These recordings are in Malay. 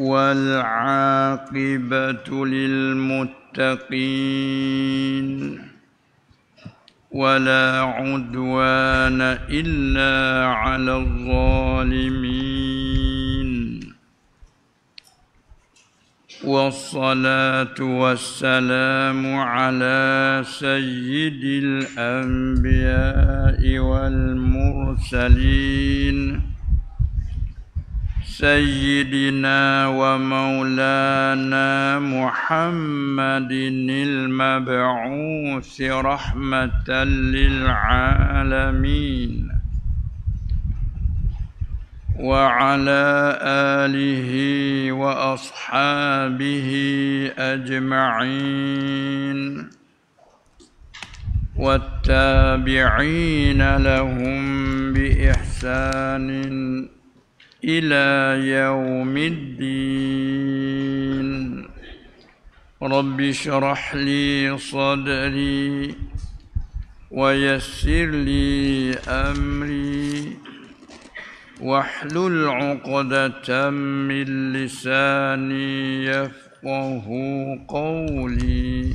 والعاقبة للمتقين ولا عدوان إلا على الظالمين والصلاة والسلام على سيد الأنبياء والمرسلين سيدنا ومولانا محمد المبعوث رحمة للعالمين وعلى آله وأصحابه أجمعين والتابعين لهم بإحسان إلى يوم الدين رب اشرح لي صدري ويسر لي أمري واحلل عقدة من لساني يفقه قولي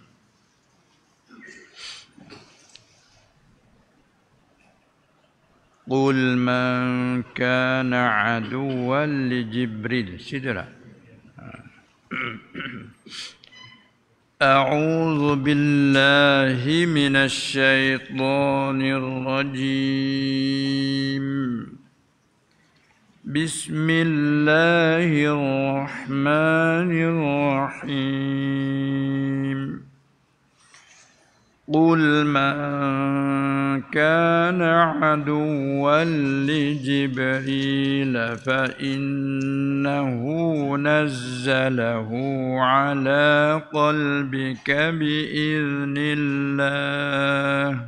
قل من كان عدوا لجبريل سدرة أعوذ بالله من الشيطان الرجيم بسم الله الرحمن الرحيم قل من كان عدوا لجبريل فإنه نزله على قلبك بإذن الله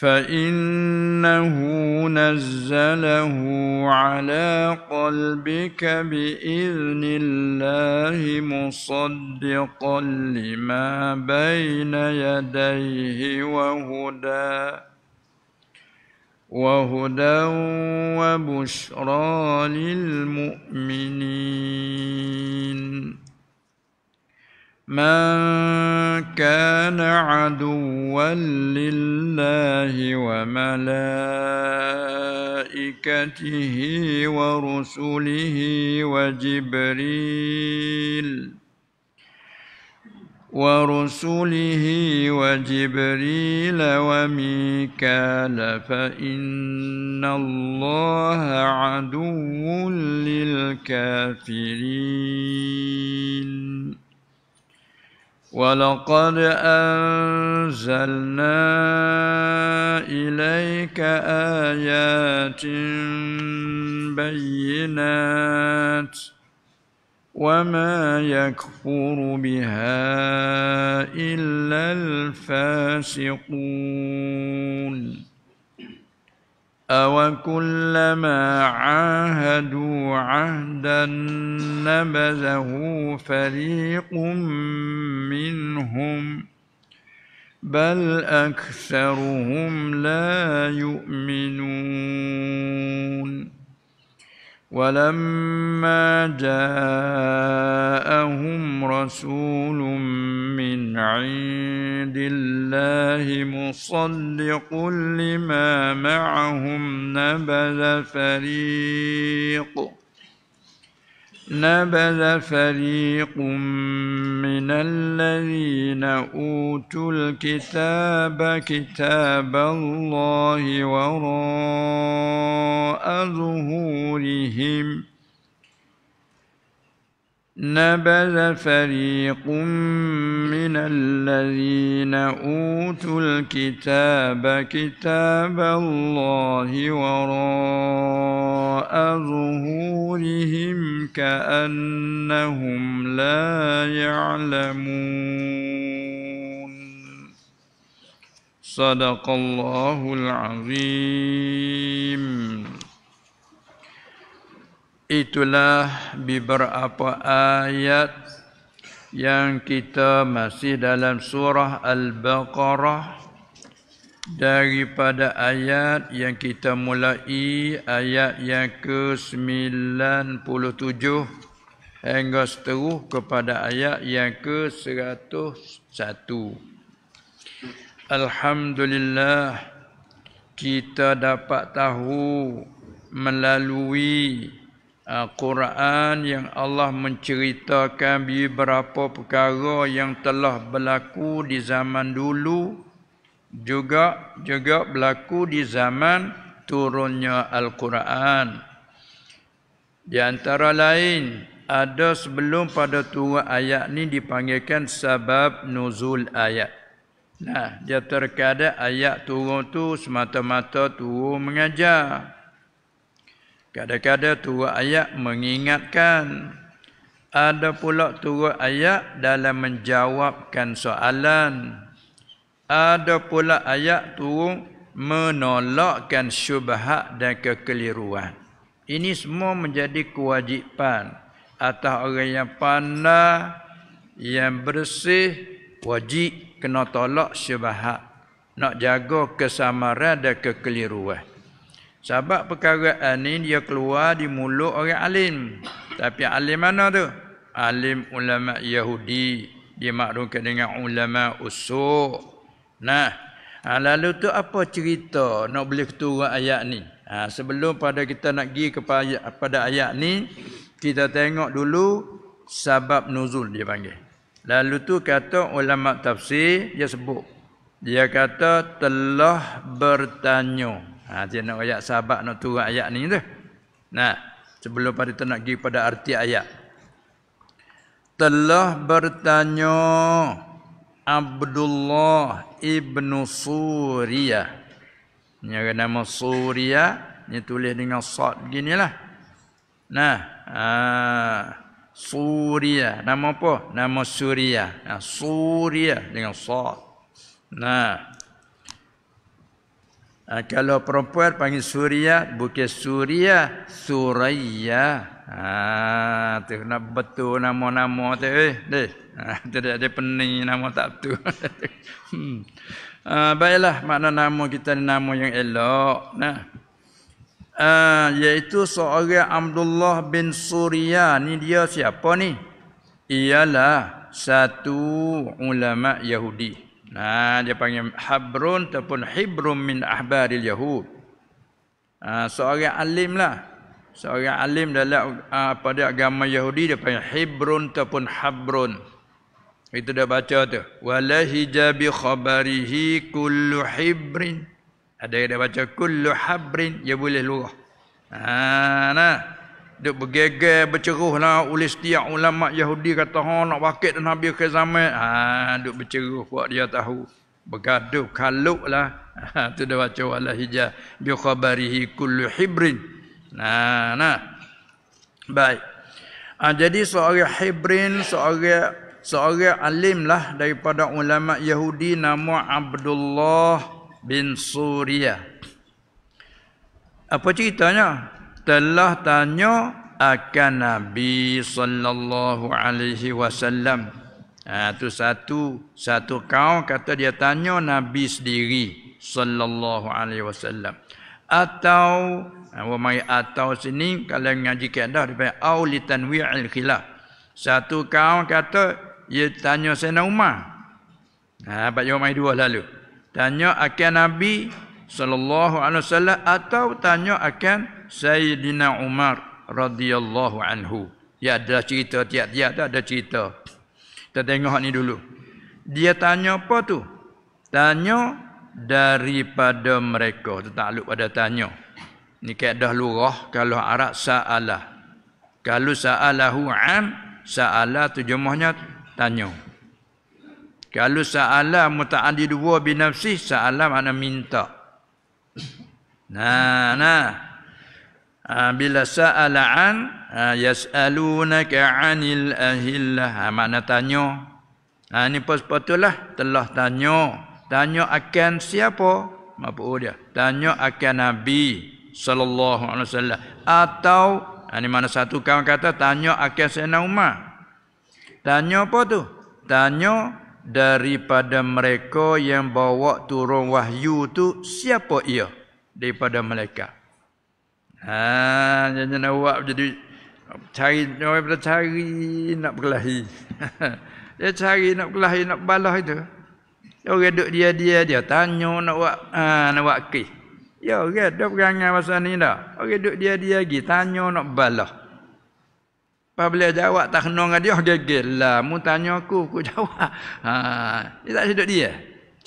فانه نزله على قلبك باذن الله مصدقا لما بين يديه وهدى وهدى وبشرى للمؤمنين من كان عدوا لله وملائكته ورسله وجبريل ورسله وجبريل وميكال فإن الله عدو للكافرين ولقد أنزلنا إليك آيات بينات وما يكفر بها إلا الفاسقون أَوَكُلَّمَا عَاهَدُوا عَهْدًا نَبَذَهُ فَرِيقٌ مِّنْهُمْ بَلْ أَكْثَرُهُمْ لَا يُؤْمِنُونَ ولما جاءهم رسول من عند الله مصدق لما معهم نبذ فريق نبذ فريق من الذين أوتوا الكتاب كتاب الله وراء ظهورهم ۖ نبذ فريق من الذين اوتوا الكتاب كتاب الله وراء ظهورهم كانهم لا يعلمون صدق الله العظيم itulah beberapa ayat yang kita masih dalam surah al-baqarah daripada ayat yang kita mulai ayat yang ke-97 hingga seterus kepada ayat yang ke-101 alhamdulillah kita dapat tahu melalui al ah, Quran yang Allah menceritakan beberapa perkara yang telah berlaku di zaman dulu juga juga berlaku di zaman turunnya Al-Quran. Di antara lain ada sebelum pada turun ayat ni dipanggilkan sebab nuzul ayat. Nah, dia terkadang ayat turun tu semata-mata turun mengajar. Kadang-kadang turun ayat mengingatkan. Ada pula turun ayat dalam menjawabkan soalan. Ada pula ayat turun menolakkan syubhat dan kekeliruan. Ini semua menjadi kewajipan atas orang yang pandai, yang bersih, wajib kena tolak syubhat. Nak jaga kesamaran dan kekeliruan. Sebab perkara ini dia keluar di mulut orang alim. Tapi alim mana tu? Alim ulama Yahudi. Dia maklumkan dengan ulama usuk. Nah, ha, lalu tu apa cerita nak boleh ketua ayat ni? Ha, sebelum pada kita nak pergi kepada ayat, pada ayat ni, kita tengok dulu sabab nuzul dia panggil. Lalu tu kata ulama tafsir dia sebut. Dia kata telah bertanya. Ha, dia nak ayat sahabat nak turun ayat ni tu. Nah, sebelum pada tu nak pergi pada arti ayat. Telah bertanya Abdullah ibnu Suria. Ini orang nama Surya. Ini tulis dengan sad lah. Nah, ha, Surya. Nama apa? Nama Suria. Ha, Surya dengan sad. Nah, Ha, kalau perempuan panggil Suria bukan Suria Suraya. Ha, tu nak betul nama-nama tu. Eh, deh. Ha, tu ada pening nama tak tu. hmm. ha, baiklah, makna nama kita ni nama yang elok. Nah. Ha, iaitu seorang Abdullah bin Suria Ni dia siapa ni? Ialah satu ulama Yahudi. Nah, dia panggil habrun ataupun hibrum min ahbaril yahud. Ah, seorang alim lah. Seorang alim dalam apa ah, dia agama Yahudi dia panggil hibrun ataupun habrun. Itu dah baca tu. Walahi jabi khabarihi kullu hibrin. Ada yang dah baca kullu habrin, ya boleh lurah. Ah, nah dia bergegel berceruh lah oleh setiap ulama Yahudi kata ha nak wakil dan habis ke zaman ha duk berceruh buat dia tahu bergaduh kaluk lah ha, tu dia baca wala hija bi khabarihi kullu hibrin nah nah baik ha, jadi seorang hibrin seorang seorang alim lah daripada ulama Yahudi nama Abdullah bin Suriah apa ceritanya telah tanya akan Nabi sallallahu alaihi wasallam. Ha, tu satu satu kau kata dia tanya Nabi sendiri sallallahu alaihi wasallam. Atau wa ha, mai atau sini kalau ngaji kaidah dia panggil au li tanwi'il khilaf. Satu kau kata dia tanya Sayyidina Umar. Ha bab yang mai dua lalu. Tanya akan Nabi sallallahu alaihi wasallam atau tanya akan Sayyidina Umar radhiyallahu anhu. Ya ada cerita tiap-tiap tu ada cerita. Kita tengok ni dulu. Dia tanya apa tu? Tanya daripada mereka. Itu takluk pada tanya. Ini keadaan lurah. Kalau Arab, sa'alah. Kalau sa'alahu am, sa'alah tu jemahnya tanya. Kalau sa'alah muta'adi dua binafsih, sa'alah mana minta. Nah, nah. Ha, bila sa'ala'an ha, ah, yas'alunaka 'anil ahillah. Ha, makna tanya. Ha, ini pos patulah telah tanya. Tanya akan siapa? Mampu dia. Tanya akan Nabi sallallahu alaihi wasallam atau ha, ini mana satu kawan kata tanya akan Sayyidina Umar. Tanya apa tu? Tanya daripada mereka yang bawa turun wahyu tu siapa ia daripada malaikat. Ha, jangan nak buat jadi cari orang pada cari nak berkelahi. dia cari nak berkelahi nak balah itu. Orang duduk dia dia dia tanya nak buat ha, nak buat ke. Ya orang okay, dah perangai masa ni dah. Orang duduk dia dia lagi tanya nak balah. Pak bila jawab tak kena dengan dia gegel lah. Mu tanya aku aku jawab. Ha, dia tak duduk dia.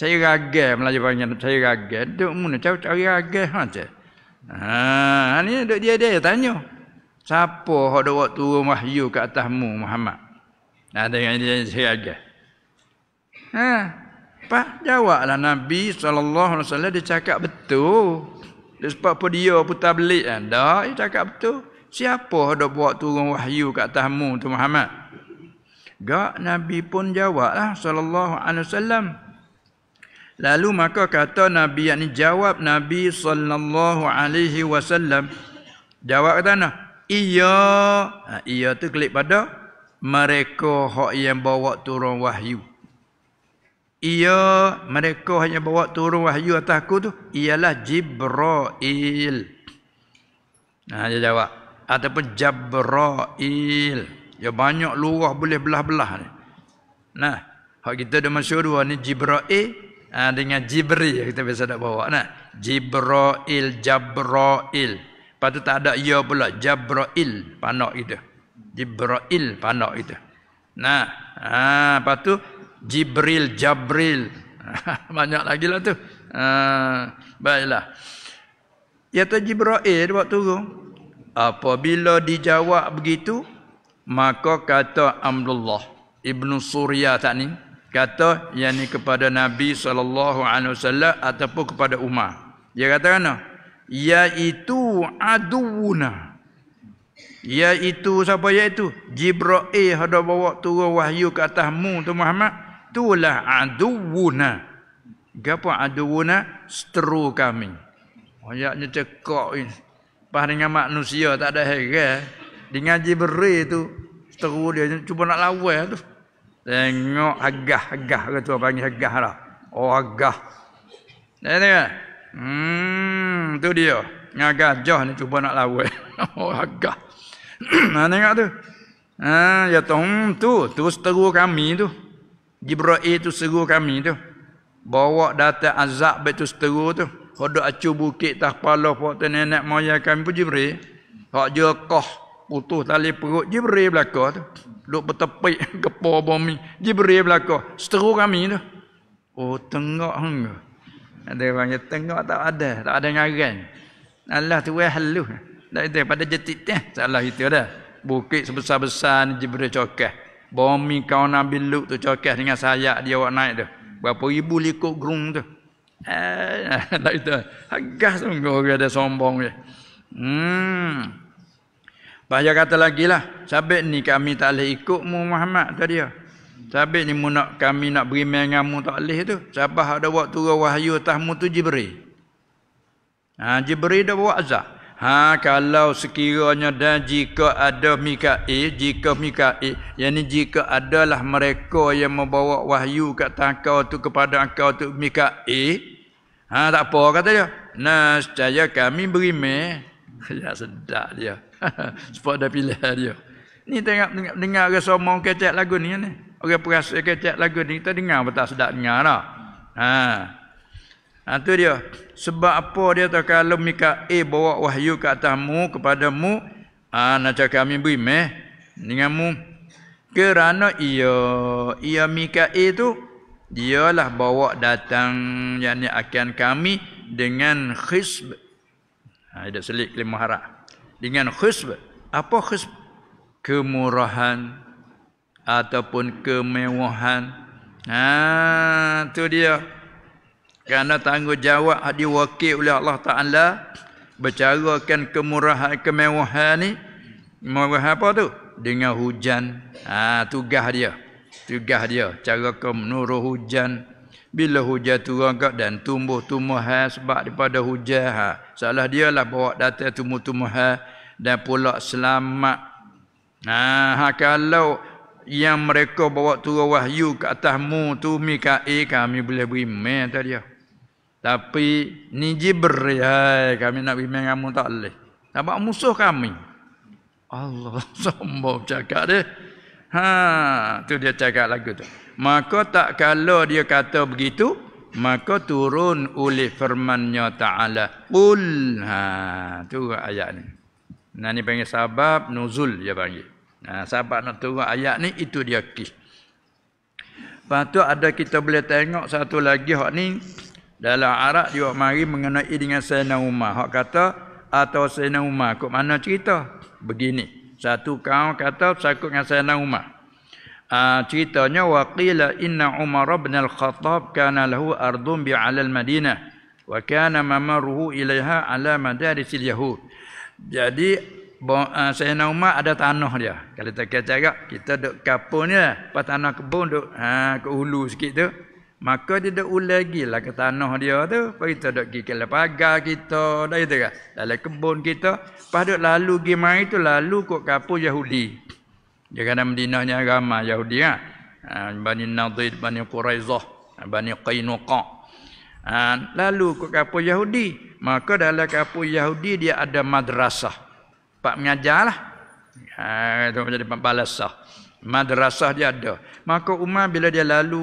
Saya ragai Melayu panggil saya ragai. Duduk mu nak cari ragai macam. Ha, Ha, ha ni duk dia dia tanya. Siapa hok dok turun wahyu ke atasmu Muhammad? Nah ha, dengan dia saya aja. Ha. Pak jawablah Nabi sallallahu alaihi wasallam dia cakap betul. Dia Sebab apa dia putar belik kan? Dah dia cakap betul. Siapa hok buat turun wahyu ke atasmu tu Muhammad? Gak Nabi pun jawablah sallallahu alaihi wasallam. Lalu maka kata Nabi yang jawab Nabi sallallahu alaihi wasallam jawab kata nah iya ha, iya tu klik pada mereka hak yang bawa turun wahyu iya mereka hanya bawa turun wahyu atas aku tu ialah jibril nah ha, dia jawab ataupun jabrail ya banyak luah boleh belah-belah ni nah hak kita dah masyhur dua ni jibril ha, dengan Jibri kita biasa nak bawa nah Jibril Jabril lepas tak ada ya pula Jabril panak itu. Jibril panak itu. nah ha, lepas tu Jibril Jabril banyak lagi lah tu ha, baiklah ya tu Jibrail buat turun apabila dijawab begitu maka kata Abdullah Ibnu Surya tak ni kata yang ni kepada Nabi sallallahu alaihi wasallam ataupun kepada Umar. Dia kata kan? Yaitu aduuna. Yaitu siapa yaitu? Jibril hada bawa turun wahyu ke atasmu tu Muhammad, Itulah aduuna. Gapo aduuna? Seteru kami. Banyaknya cekok ini. Pas dengan manusia tak ada heran. Dengan Jibril tu, seteru dia. Cuba nak lawa. tu. Tengok agah agah kata lah orang panggil agah lah. Oh agah. Tengok. Hmm, tu dia. Agah jah ni cuba nak lawan. oh agah. ha tengok tu. Ha ya tong tu, tu seteru kami tu. Jibril tu seru kami tu. Bawa data azab betul seteru tu. Hodok acu bukit tah pala pok nenek moyang kami pun Jibril. Hak je kah putus tali perut Jibril belaka tu duk bertepik kepo bumi. Jibril belaka, seteru kami tu. Oh, tengok hang. Ada orang yang tengok tak ada, tak ada ngaran. Allah tu wah halu. Dak itu pada jetik teh, salah itu dah. Bukit sebesar-besar Jibril cokek. Bumi kau Nabi Lut tu cokek dengan sayap dia awak naik tu. Berapa ribu likuk gerung tu. Eh, dak itu. Hagas sungguh dia sombong je. Hmm. Saya kata lagi lah. Sabit ni kami tak boleh ikut mu Muhammad tu dia. Sabit ni mu nak, kami nak beri dengan mu tak boleh tu. Sabah ada waktu wahyu tahmu tu Jibril. Ha, Jibril dah bawa azab. Ha, kalau sekiranya dan jika ada Mika'i, jika Mika'i, yang ni jika adalah mereka yang membawa wahyu kat tangkau tu kepada engkau tu Mika'i, ha, tak apa kata dia. Nah, saya kami beri Ya, sedap dia. sebab ada pilihan, dia. Ni tengok dengar, dengar rasa mau kecek lagu ni ni. Orang perasa kecek lagu ni kita dengar betul sedap dengar lah. Ha. Ha tu dia. Sebab apa dia tu kalau mika e eh, bawa wahyu ke atasmu kepadamu ha nak cakap kami beri meh denganmu kerana ia ia mika e tu lah bawa datang yakni akan kami dengan khisb ha dia selit kelima harap dengan khusb apa khusb kemurahan ataupun kemewahan ha tu dia kerana tanggungjawab yang diwakil oleh Allah Taala bercarakan kemurahan kemewahan ni mewah apa tu dengan hujan ha tugas dia tugas dia cara ke menurut hujan bila hujan turun kat dan tumbuh-tumbuhan sebab daripada hujan ha salah dialah bawa data tumbuh-tumbuhan dan pula selamat. Nah, ha, ha, kalau yang mereka bawa turun wahyu ke atasmu tu Mikail eh, kami boleh beri mail dia. Ya. Tapi ni Jibril kami nak beri mail kamu tak boleh. Nampak musuh kami. Allah sombong cakap dia. Ha, tu dia cakap lagu tu. Maka tak kala dia kata begitu, maka turun oleh firman-Nya Taala. Qul ha, tu ayat ni. Nah ni panggil sabab nuzul dia panggil. Nah sabab nak turun ayat ni itu dia kis. Lepas tu ada kita boleh tengok satu lagi hak ni dalam Arab dia mari mengenai dengan Sayyidina Umar. Hak kata atau Sayyidina Umar kok mana cerita? Begini. Satu kaum kata sakut dengan Sayyidina Umar. Uh, ceritanya waqila inna Umar bin al-Khattab kana lahu ardhun bi al-Madinah wa kana mamaruhu ilaiha ala madarisil yahud. Jadi eh, Sayyidina Umar ada tanah dia. Kalau tak kira kira kita duduk kapur ni lah. Lepas tanah kebun duduk ha, ke hulu sikit tu. Maka dia duduk lagi lah ke tanah dia tu. Lepas kita duduk pergi ke pagar kita. Dah itu kan? Dalam kebun kita. Lepas duduk lalu pergi mari tu, lalu kot kapur Yahudi. Dia kadang medinahnya ramai Yahudi kan? Ha? Bani Nadid, Bani Quraizah, ha, Bani Qainuqa. Ha, lalu kot kapur Yahudi. Maka dalam kapu Yahudi dia ada madrasah. Pak mengajar lah. Ha, ya, itu menjadi pak balasah. Madrasah dia ada. Maka Umar bila dia lalu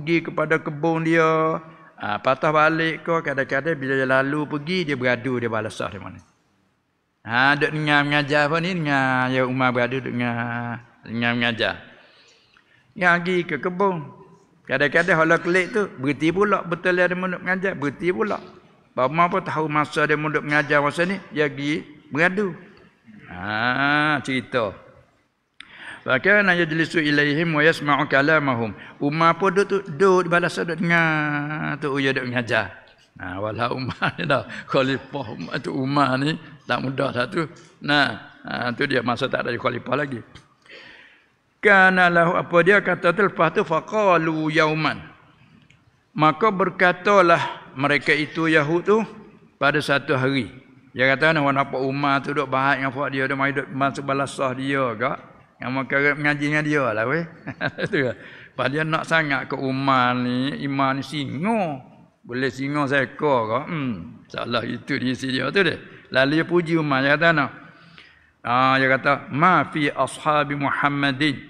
pergi kepada kebun dia. Ha, patah balik ke kadang-kadang bila dia lalu pergi dia beradu dia balasah di mana. Ha, duduk dengar mengajar apa ni? Dengar. Ya Umar beradu duduk dengar. Dengar mengajar. Dia ya, pergi ke kebun. Kadang-kadang kalau kelik tu berhenti pula. Betul dia ada menurut mengajar. Berhenti pula. Bama apa tahu masa dia mulut mengajar masa ni, dia pergi beradu. Ha, cerita. Fakana yajlisu ilaihim wa yasma'u kalamahum. Umar pun duduk tu, duduk di balas duduk dengar tu dia duduk mengajar. Ha, wala Umar ni dah khalifah tu Umar ni tak mudah satu. Lah nah, ha, tu dia masa tak ada kalipah lagi. Kana lahu apa dia kata tu lepas tu faqalu yauman. Maka berkatalah mereka itu Yahud tu pada satu hari. Dia kata nak warna apa Umar tu duk bahat dengan fuak dia, dia mai duk masuk balas sah dia ke. Yang mau kira mengaji dengan dia lah weh. Itu dia nak sangat ke Umar ni, Imam ni singa. Boleh singa seekor ke. Hmm. Salah itu di isi dia tu deh. Lalu dia puji Umar. Dia kata nak. Ah, dia kata, Ma fi ashabi Muhammadin.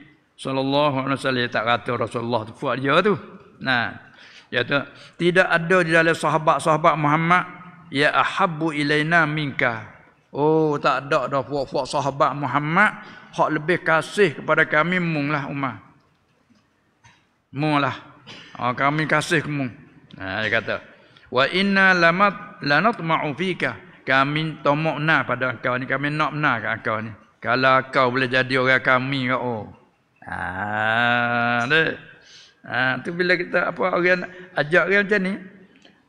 Sallallahu alaihi wasallam. Tak kata Rasulullah tu fuak dia tu. Nah. Ya tu. Tidak ada di dalam sahabat-sahabat Muhammad ya ahabbu ilaina minka. Oh, tak ada dah puak-puak sahabat Muhammad hak lebih kasih kepada kami munglah Umar. Munglah. Oh, kami kasih kamu. Nah, dia kata, wa inna lamat lanatma'u fika. Kami tomokna pada engkau ni, kami nak mena kat engkau ni. Kalau kau boleh jadi orang kami kau, oh. Ah, deh. Ha, tu bila kita apa orang ajak orang macam ni,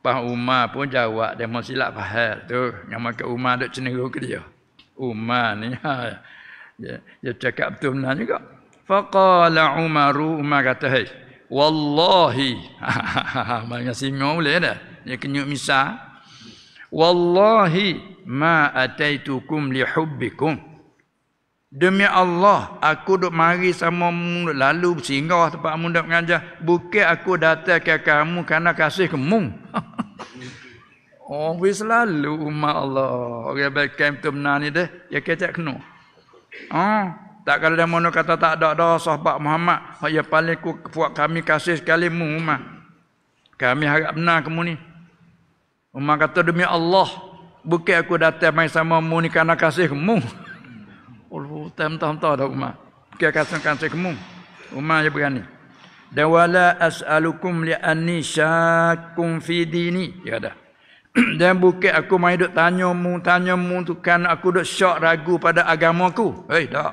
Pak Umar pun jawab dia mau silap faham tu. Yang makan Umar duk cenderu ke dia. Umar ni ha. Dia, dia cakap betul benar juga. Faqala Umar Umar kata, hey, wallahi." Mana simo boleh dah. Dia kenyuk misal. "Wallahi ma ataitukum li hubbikum." Demi Allah, aku duk mari sama mu lalu singgah tempat mu duk mengajar. Bukit aku datang ke kamu kerana kasih kamu. oh, wis lalu umat Allah. Orang okay, baik kem tu benar ni deh. Ya kita kena. Oh, tak kalau dia mana kata tak ada dah sahabat Muhammad. Hak ya paling ku buat kami kasih sekali mu umat. Kami harap benar kamu ni. Umat kata demi Allah, bukit aku datang mai sama mu ni kerana kasih kamu. Hutan mentah-mentah dah Umar. Kau kasihkan saya kemu. Umar je berani. Dan wala as'alukum li'anni syakum fi dini. Ya dah. Dan bukit aku main duk tanya mu, tanya mu tu kan aku duk syak ragu pada agama Hei dah.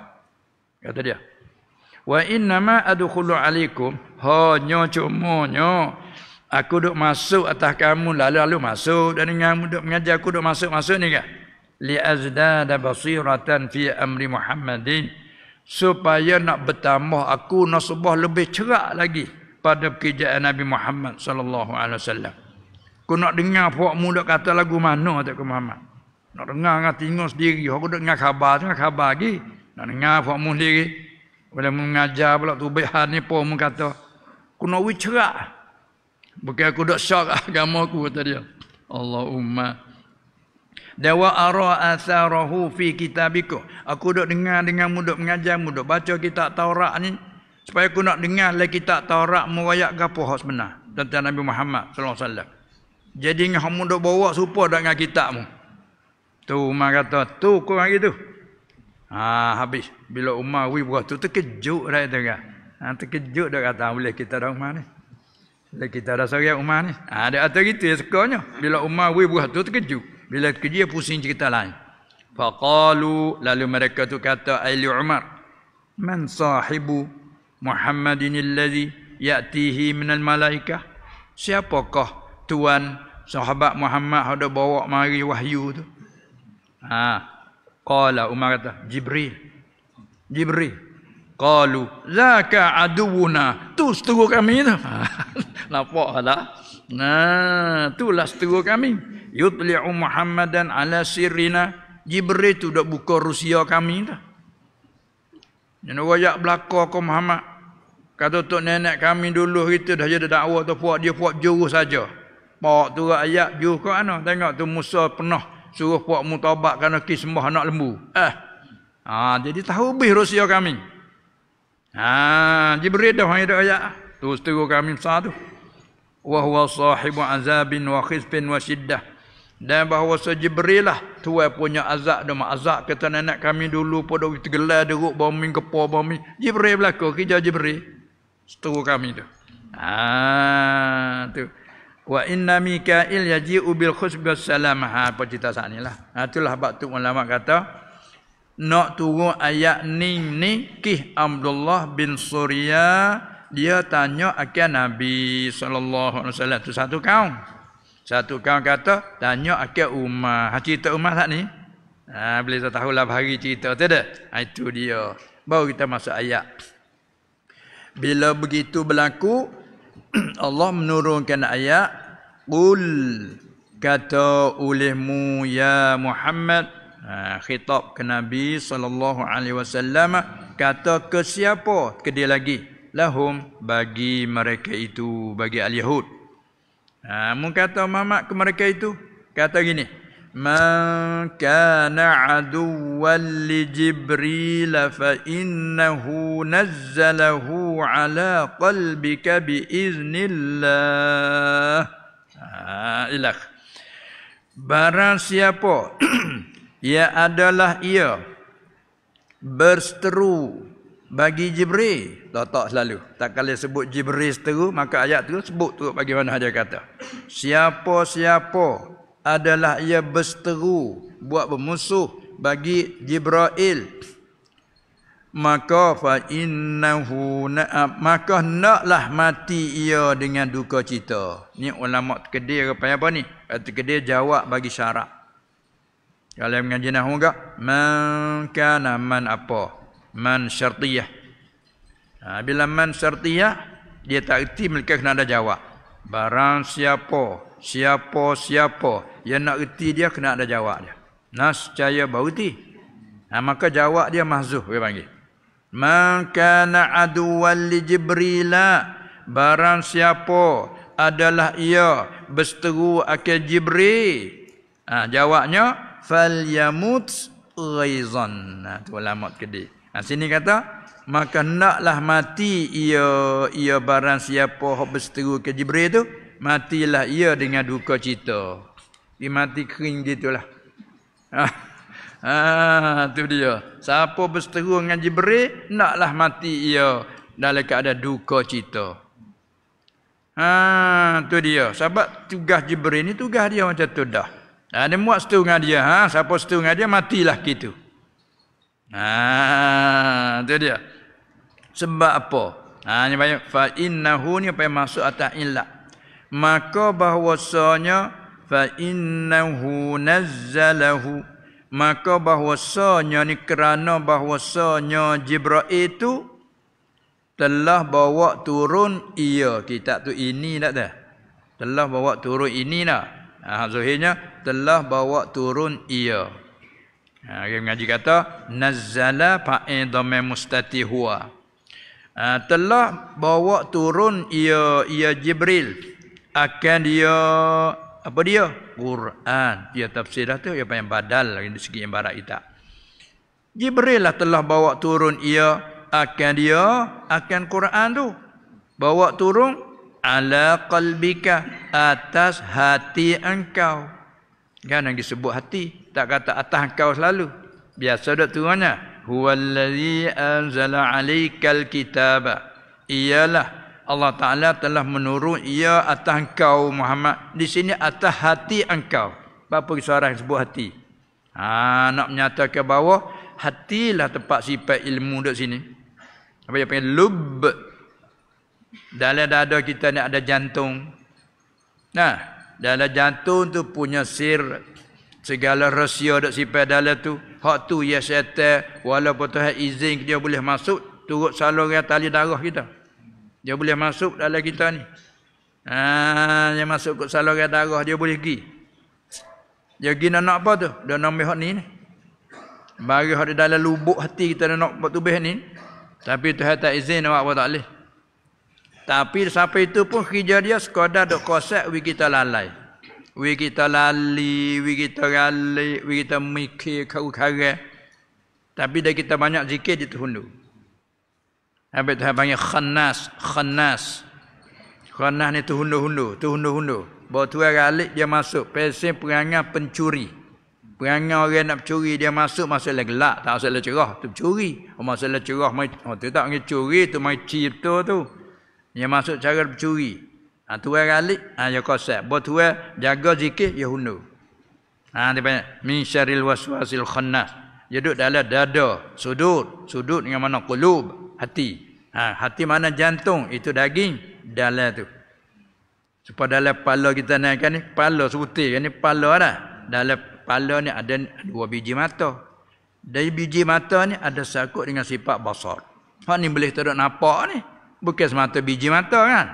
Kata dia. Wa innama adukhulu alaikum. Hanya nyo. Aku duk masuk atas kamu lalu-lalu masuk. Dan dengan duk mengajar aku duk masuk-masuk ni kan liazdada basiratan fi amri Muhammadin supaya nak bertambah aku nasbah lebih cerak lagi pada pekerjaan Nabi Muhammad sallallahu alaihi wasallam. Aku nak dengar puak muda kata lagu mana tak ke Muhammad. Nak dengar dengan tengok sendiri. Aku dengar khabar, dengar khabar lagi. Nak dengar puak muda sendiri. Bila mengajar pula tu bihan ni puak muda kata. Aku nak wicerak. Bukan aku dah syak agama aku kata dia. Allahumma dan wa ara atharahu fi kitabiku aku duk dengar dengan mu mengajar mu baca kitab Taurat ni supaya aku nak dengar lagi kitab Taurat meroyak gapo hak sebenar tentang Nabi Muhammad sallallahu alaihi wasallam jadi ngah mu duk bawa serupa dengan kitabmu tu Umar kata tu kurang hari tu ha habis bila Umar wi buat tu terkejut dah itu kan ha, terkejut dah kata ah, boleh kita dah Umar ni kita dah sorang Umar ni. Ha, dia kata gitu ya sekolahnya. Bila Umar wui buah tu terkejut bila dia pusing cerita lain faqalu lalu mereka tu kata ahli umar man sahibu muhammadin allazi ya'tihi min al malaika siapakah tuan sahabat muhammad hendak bawa mari wahyu tu ha qala umar kata jibril jibril qalu zaka aduwuna tu seteru kami tu nampaklah Nah, itulah setua kami. Yutli'u Muhammadan ala sirrina. Jibril itu dah buka Rusia kami dah. Dan wajak belakang kau Muhammad. Kata tu nenek kami dulu kita dah jadi dakwah tu puak dia puak jurus saja. Pak tu ayat jurus kau anu tengok tu Musa pernah suruh puak mutabak kerana ki sembah anak lembu. Eh. Ha, jadi tahu bih Rusia kami. Ha, Jibril dah hai ayat. Tu setuju kami besar tu wa huwa sahibu azabin wa khizbin wa syiddah dan bahawa sejibril lah tuai punya azab dia azab kata nenek kami dulu pada dah tergelar deruk bumi kepo bumi jibril berlaku kerja jibril seteru kami tu ha tu wa inna mikail yaji'u bil khusb was salam ha apa cerita sat ni lah. ha itulah bab tu ulama kata nak turun ayat ni ni kih abdullah bin suriah dia tanya akan Nabi sallallahu alaihi wasallam tu satu kaum. Satu kaum kata tanya akan Umar. Ha cerita Umar tak ni? Ha boleh tak tahulah bahari cerita tak ha, itu dia. Baru kita masuk ayat. Bila begitu berlaku Allah menurunkan ayat qul kata ulimu ya Muhammad ha, khitab ke Nabi sallallahu alaihi wasallam kata ke siapa ke dia lagi lahum bagi mereka itu bagi al-yahud Namun ha, kata mamak ke mereka itu kata gini man kana aduwwal li jibril fa innahu nazzalahu ala qalbika bi iznillah ha ilah barang siapa ia adalah ia berseteru bagi Jibril tak tak selalu tak kala sebut Jibril seteru maka ayat tu sebut tu bagaimana dia kata siapa siapa adalah ia berseteru buat bermusuh bagi Jibril maka fa innahu na'ab maka naklah mati ia dengan duka cita ni ulama terkedir apa apa ni terkedir jawab bagi syarak. kalau mengaji nahu ke man kana man apa man syartiyah. Ha, bila man syartiyah, dia tak erti mereka kena ada jawab. Barang siapa, siapa, siapa yang nak erti dia kena ada jawab dia. Nas caya baru erti. Ha, maka jawab dia mahzuh, dia panggil. Man kana aduwan li Jibrila barang siapa adalah ia berseteru akan Jibril. Ha, jawabnya falyamut ghaizan. Ha, tu ulama kedai. Ha, sini kata, maka naklah mati ia, ia barang siapa yang berseteru ke Jibril itu, matilah ia dengan duka cita. Dia mati kering gitu lah. Ha, ha, itu dia. Siapa berseteru dengan Jibril, naklah mati ia dalam keadaan duka cita. Ha, tu dia. Sebab tugas Jibril ini tugas dia macam tu dah. Ha, dia buat setu dengan dia. Ha, siapa setu dengan dia, matilah Gitu. Ah, ha, tu dia. Sebab apa? Ha, ini banyak fa innahu ni apa yang masuk atas illah. Maka bahwasanya fa innahu nazzalahu. Maka bahwasanya ni kerana bahwasanya Jibril itu telah bawa turun ia kitab tu ini tak dah. Telah bawa turun ini dah. Ha, zuhirnya telah bawa turun ia. Hakim Ngaji kata nazzala fa'in dhamma mustati huwa. Ha, telah bawa turun ia ia Jibril akan dia apa dia? Quran. dia tafsir tu ya yang badal di segi yang barat kita. Jibril lah telah bawa turun ia akan dia akan Quran tu. Bawa turun ala qalbika atas hati engkau. Kan yang disebut hati. Tak kata atas kau selalu. Biasa dak turunnya. Huwallazi anzala alaikal kitab. Iyalah Allah Taala telah menurun ia atas kau Muhammad. Di sini atas hati engkau. Apa suara yang sebut hati? Ha, nak menyatakan bahawa hatilah tempat sifat ilmu dak sini. Apa yang panggil lub dalam dada kita ni ada jantung. Nah, dalam jantung tu punya sir segala rahsia dak si pedala tu hak tu ya setan walaupun Tuhan izin dia boleh masuk turut salurkan tali darah kita dia boleh masuk dalam kita ni ha dia masuk ke salurkan darah dia boleh pergi dia pergi nak, apa tu dia nak ambil ni ni bagi hak di dalam lubuk hati kita nak nak tubuh ni tapi Tuhan tak izin awak apa tak boleh tapi sampai itu pun kerja dia sekadar dok kosak wi kita lalai wi kita lali, wi kita rali, wi kita mikir kau kare. Tapi dah kita banyak zikir di tahun tu. Habis tu habangnya khanas, khanas. Khanas ni tuhundu-hundu, tuhundu-hundu. Bawa tuan ralik dia masuk. Pesin perangai pencuri. Perangai orang nak curi dia masuk, lagi gelak. Tak masuklah cerah, tu curi. oh Masuklah cerah, oh, tu tak curi, tu main cip tu tu. Dia masuk cara pencuri. Ha tuai kali ha ya kosak. Bo tuai jaga zikir ya hunu. Ha dia banyak min syaril waswasil khannas. Dia duduk dalam dada, sudut, sudut dengan mana kulub hati. Ha hati mana jantung itu daging dalam tu. Supaya dalam kepala kita naikkan ni, kepala sebuti kan ni kepala dah. Dalam kepala ni ada dua biji mata. Dari biji mata ni ada sakut dengan sifat basar. Hak ni boleh terus nampak ni. Bukan semata biji mata kan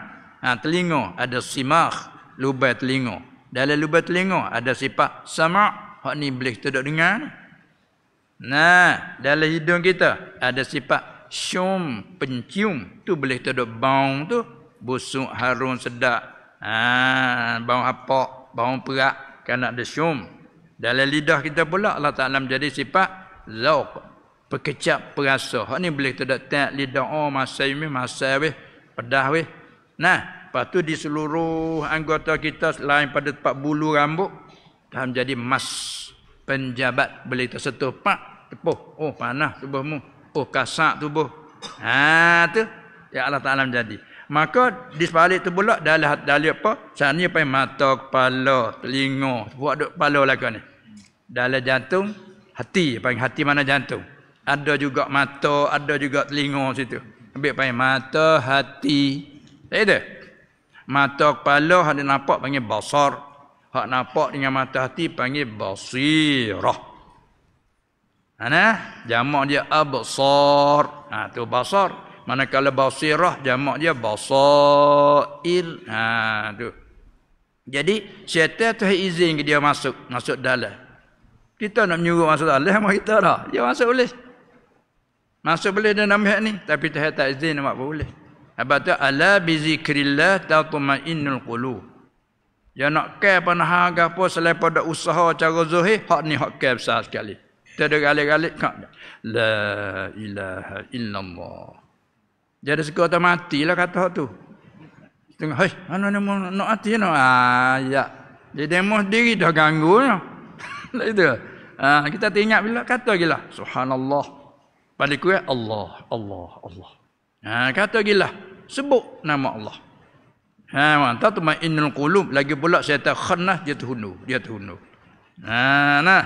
ha, telinga ada simak lubang telinga dalam lubang telinga ada sifat sama' hak ni boleh kita dok dengar nah dalam hidung kita ada sifat syum pencium tu boleh kita dok bau tu busuk harum sedap ha bau apa bau perak kan ada syum dalam lidah kita pula Allah Taala menjadi sifat zauq pekecap perasa hak ni boleh kita dok tak lidah oh masa ini masa weh pedah weh Nah, lepas tu di seluruh anggota kita selain pada tempat bulu rambut dah menjadi emas penjabat beli tersentuh pak tepuh oh panah tubuhmu oh kasak tubuh ha tu ya Allah Taala menjadi maka di sebalik tu pula dalam dalil apa sani pai mata kepala telinga buat dok kepala lah ni dalam jantung hati panggil hati mana jantung ada juga mata ada juga telinga situ ambil pai mata hati tak eh, Ada. Mata kepala hak dia nampak panggil basar. Hak nampak dengan mata hati panggil basirah. Ana, Jamak dia absar. Ha, tu basar. Manakala basirah jamak dia basair. Ha, tu. Jadi syaitan tu izin dia masuk, masuk dalam. Kita nak menyuruh masuk dalam, lah, mari kita dah. Dia masuk boleh. Masuk boleh dia nak ni, tapi tu tak izin nak buat boleh. Apa tu ala bi zikrillah tatma'innul qulub. Ya nak ke apa nak harga apa selain pada usaha cara zuhir, hak ni hak ke besar sekali. Tiada galik-galik kak. La ilaha illallah. Jadi sekolah tak mati lah kata hak tu. tengah hei, mana ni mau nak mati ni? No? Ah, ya. Dia demo diri dah ganggu ni. No? Lah itu. Ah, kita tak ingat bila kata gila. Subhanallah. Balik kuat, Allah, Allah, Allah. Ha, kata gila. Sebut nama Allah. Ha, mantap tu ma'innul qulub. Lagi pula saya tahu khanah dia tuhunu, Dia tuhunu. Ha, nah.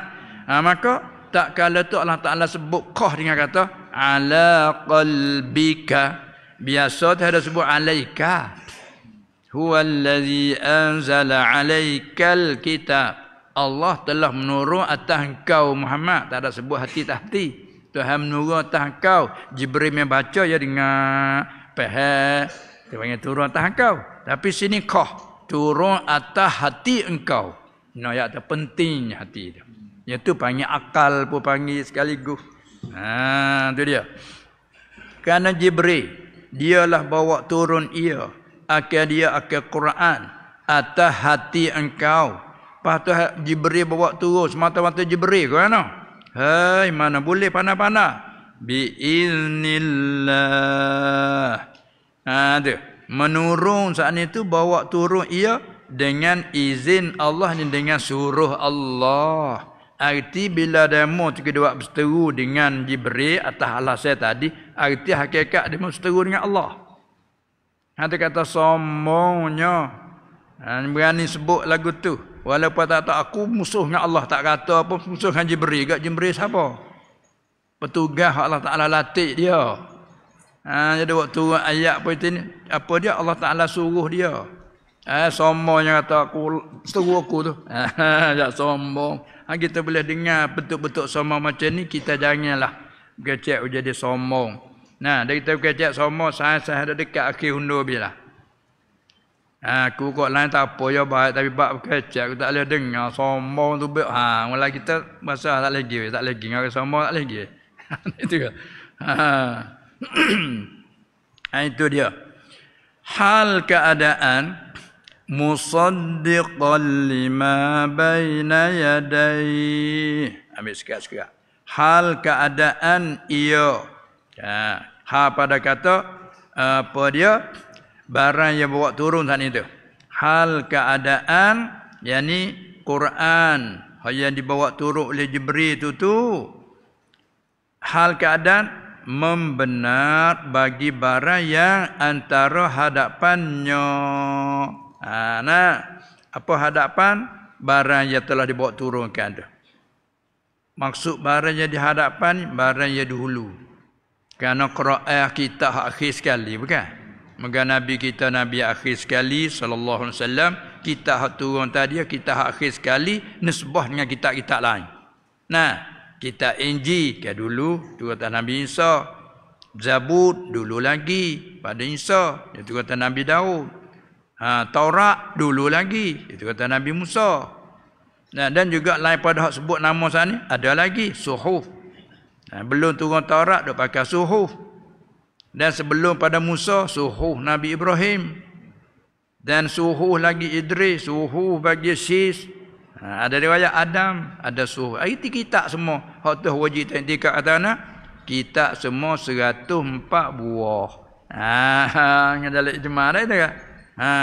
Ha, maka tak kala tu Allah Ta'ala sebut kah dengan kata ala qalbika biasa tu ada sebut alaika huwa allazi anzala alaikal kitab Allah telah menurun atas engkau Muhammad tak ada sebut hati tahti hati Tuhan menurut atas kau. Jibril yang baca, dia ya, dengar. Pahal. Dia panggil turun atas kau. Tapi sini kau. Turun atas hati engkau. No, ya, itu penting hati itu. Yang itu panggil akal pun panggil sekaligus. Ha, tu dia. Kerana Jibril, dialah bawa turun ia. Akhir dia akhir Quran. Atas hati engkau. Lepas tu Jibril bawa turun. Semata-mata Jibril. Kau kan? No? Hai mana boleh panah-panah biiznillah. Ha Menurun saat itu bawa turun ia dengan izin Allah ni dengan suruh Allah. Arti bila demo tu kita dua berseteru dengan Jibril atas Allah saya tadi, arti hakikat dia berseteru dengan Allah. Hati kata sombongnya. Ha, berani sebut lagu tu. Walaupun tak tahu aku musuhnya Allah tak kata apa musuh kan Jibril gak Jibril siapa? Petugas Allah Taala latih dia. Ha, jadi waktu ayat apa ini apa dia Allah Taala suruh dia. Ah ha, sombongnya kata aku suruh aku tu. Ha, sombong. Ha, kita boleh dengar bentuk-bentuk sombong macam ni kita janganlah gecek jadi sombong. Nah, dari kita gecek sombong saya ada dekat akhir undur bilah. Aku kok lain tak apa ya baik tapi bab kecek aku tak boleh dengar sombong tu baik. Ha mula kita masa tak lagi tak lagi ngar sombong tak lagi. itu ke. Ha. ha. itu dia. Hal keadaan musaddiqan lima baina yaday. Ambil sekat-sekat. Hal keadaan ia. Ha. ha pada kata apa dia? barang yang bawa turun saat itu. Hal keadaan yakni Quran yang dibawa turun oleh Jibril itu tu hal keadaan membenar bagi barang yang antara hadapannya. Ha, nah, apa hadapan barang yang telah dibawa turun turunkan tu. Maksud barang yang dihadapan barang yang dahulu. Kerana Quran eh, kita akhir sekali bukan? Moga Nabi kita Nabi akhir sekali sallallahu alaihi wasallam kita hak turun tadi kita hak akhir sekali nisbah dengan kita kitab lain. Nah, kita Inji ke dulu turun Nabi Isa. Zabur dulu lagi pada Isa, itu kata Nabi Daud. Ha, Taurat dulu lagi, itu kata Nabi Musa. Nah, dan juga lain pada hak sebut nama sana ada lagi suhuf. Nah, belum turun Taurat dok pakai suhuf dan sebelum pada Musa suhu Nabi Ibrahim dan suhu lagi Idris suhu bagi Sis ha, ada riwayat Adam ada suhuh ah, itu kita semua hak tu wajib tak tiga kata anak kita semua seratus empat buah ha, ha yang dalam ijma dah itu kan ha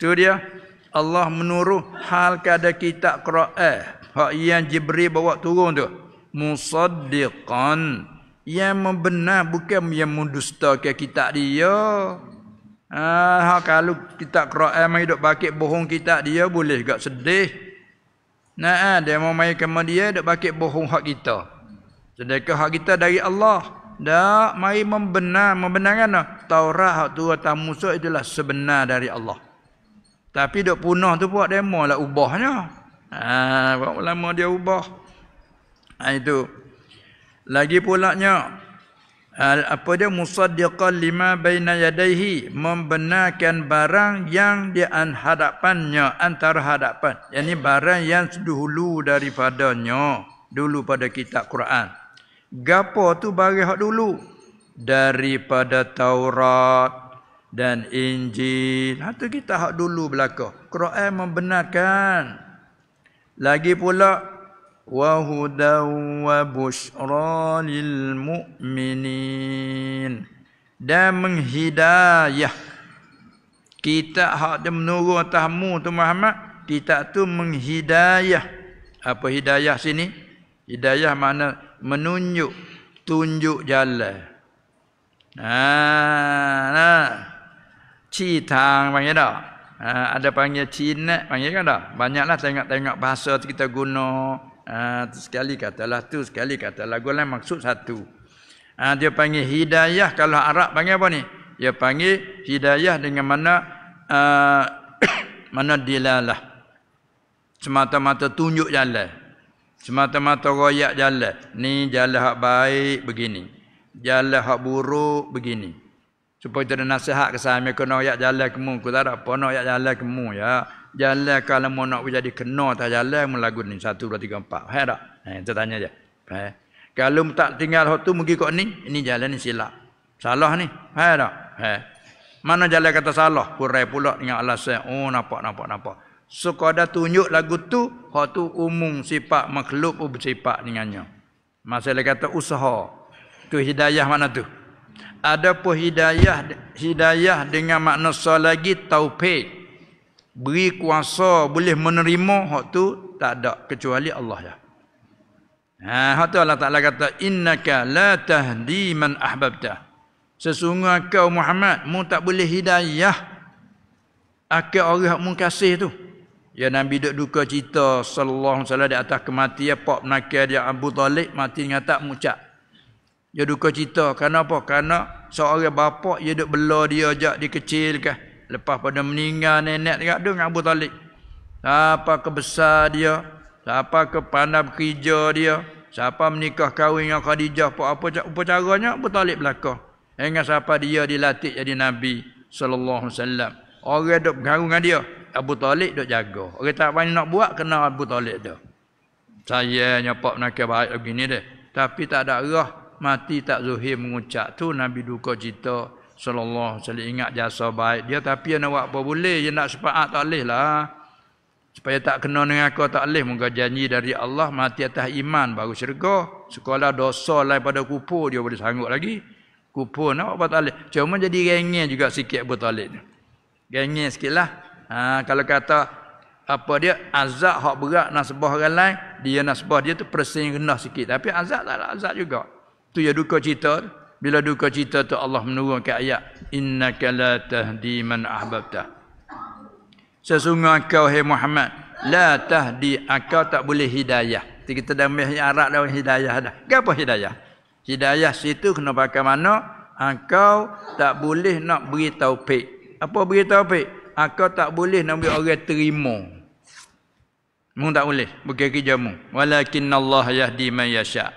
tu dia Allah menurut hal kada kita Quran eh, hak yang Jibril bawa turun tu musaddiqan yang membenar bukan yang mendustakan kita dia ah kalau kita Quran mai hidup bakit bohong kita dia boleh gak sedih nah ah, dia mau mai ke dia duk bakit bohong hak kita sedekah hak kita dari Allah dak mai membenar membenarkan nah. Taurat hak tu atau Musa itulah sebenar dari Allah tapi dok punah tu buat demo lah ubahnya ah berapa lama dia ubah ah itu lagi pulaknya al, apa dia musaddiqan lima baina yadayhi membenarkan barang yang di hadapannya antara hadapan. Yani barang yang dahulu daripadanya dulu pada kitab Quran. Gapo tu bagi hak dulu daripada Taurat dan Injil. Itu ha, kita hak dulu belaka. Quran membenarkan. Lagi pula وهدى وبشرى للمؤمنين dan menghidayah kita hak dia menurut tahmu tu Muhammad kita tu menghidayah apa hidayah sini hidayah mana menunjuk tunjuk jalan ha nah ci tang panggil dak ha, ada panggil cinat panggil kan dak banyaklah tengok-tengok bahasa kita guna Ah sekali katalah tu, sekali kata Gua lain maksud satu. Ah dia panggil hidayah kalau Arab panggil apa ni? Dia panggil hidayah dengan mana uh, mana dilalah. Semata-mata tunjuk jalan. Semata-mata royak jalan. Ni jalan hak baik begini. Jalan hak buruk begini. Supaya kita ada nasihat ke saya. Mereka nak jalan kemu. Aku tak ada apa nak jalan kemu. Ya jalan kalau mau nak jadi kena tak jalan lagu ni 1 2 3 4 faham tak ha eh, itu tanya je faham eh. kalau tak tinggal hotu tu kok ni ini jalan ni silap salah ni faham tak faham eh. mana jalan kata salah kurai pula dengan alasan oh nampak nampak nampak sekadar tunjuk lagu tu hok tu umum sifat makhluk bersifat dengannya masalah kata usaha tu hidayah mana tu ada pun hidayah hidayah dengan makna lagi taufik beri kuasa boleh menerima hak tu tak ada kecuali Allah ya. Ha hak tu Allah Taala kata innaka la tahdi man ahbabta. Sesungguhnya kau Muhammad mu tak boleh hidayah akal orang hak mu kasih tu. Ya Nabi duk duka cerita sallallahu alaihi wasallam di atas kematian pak menakil dia Abu Talib mati dengan tak mucak. Dia duka cerita kenapa? Karena seorang bapak dia duk bela dia ajak dia kecil kah lepas pada meninggal nenek dekat tu dengan Abu Talib. Siapa kebesar dia, siapa kepandai bekerja dia, siapa menikah kahwin dengan Khadijah, apa, apa upacaranya Abu Talib belaka. Dengan siapa dia dilatih jadi nabi sallallahu alaihi wasallam. Orang dok bergaul dengan dia, Abu Talib dok jaga. Orang tak banyak nak buat kena Abu Talib tu. Saya nyapak nak baik begini deh. Tapi tak ada roh mati tak zuhir mengucap tu nabi duka cita sallallahu alaihi wasallam ingat jasa baik dia tapi nak buat apa boleh dia nak syafaat tak boleh lah supaya tak kena dengan aku tak boleh moga janji dari Allah mati atas iman baru syurga sekolah dosa lain pada kupu dia boleh sanggup lagi kupu nak apa tak boleh cuma jadi rengeng juga sikit buat talib ni rengeng sikitlah ha, kalau kata apa dia azab hak berat nak sebah orang lain dia nak sebah dia tu persing rendah sikit tapi azab tak azab juga tu ya duka cerita tu bila duka cita tu Allah ke ayat innaka la tahdi man ahbabta sesungguhnya kau hai Muhammad la tahdi engkau tak boleh hidayah kita dah ambil Arab dah hidayah dah apa hidayah hidayah situ kena pakai mana engkau tak boleh nak beri taufik apa beri taufik engkau tak boleh nak beri orang terima mung tak boleh bukan kerja Walakin Allah yahdi man yasha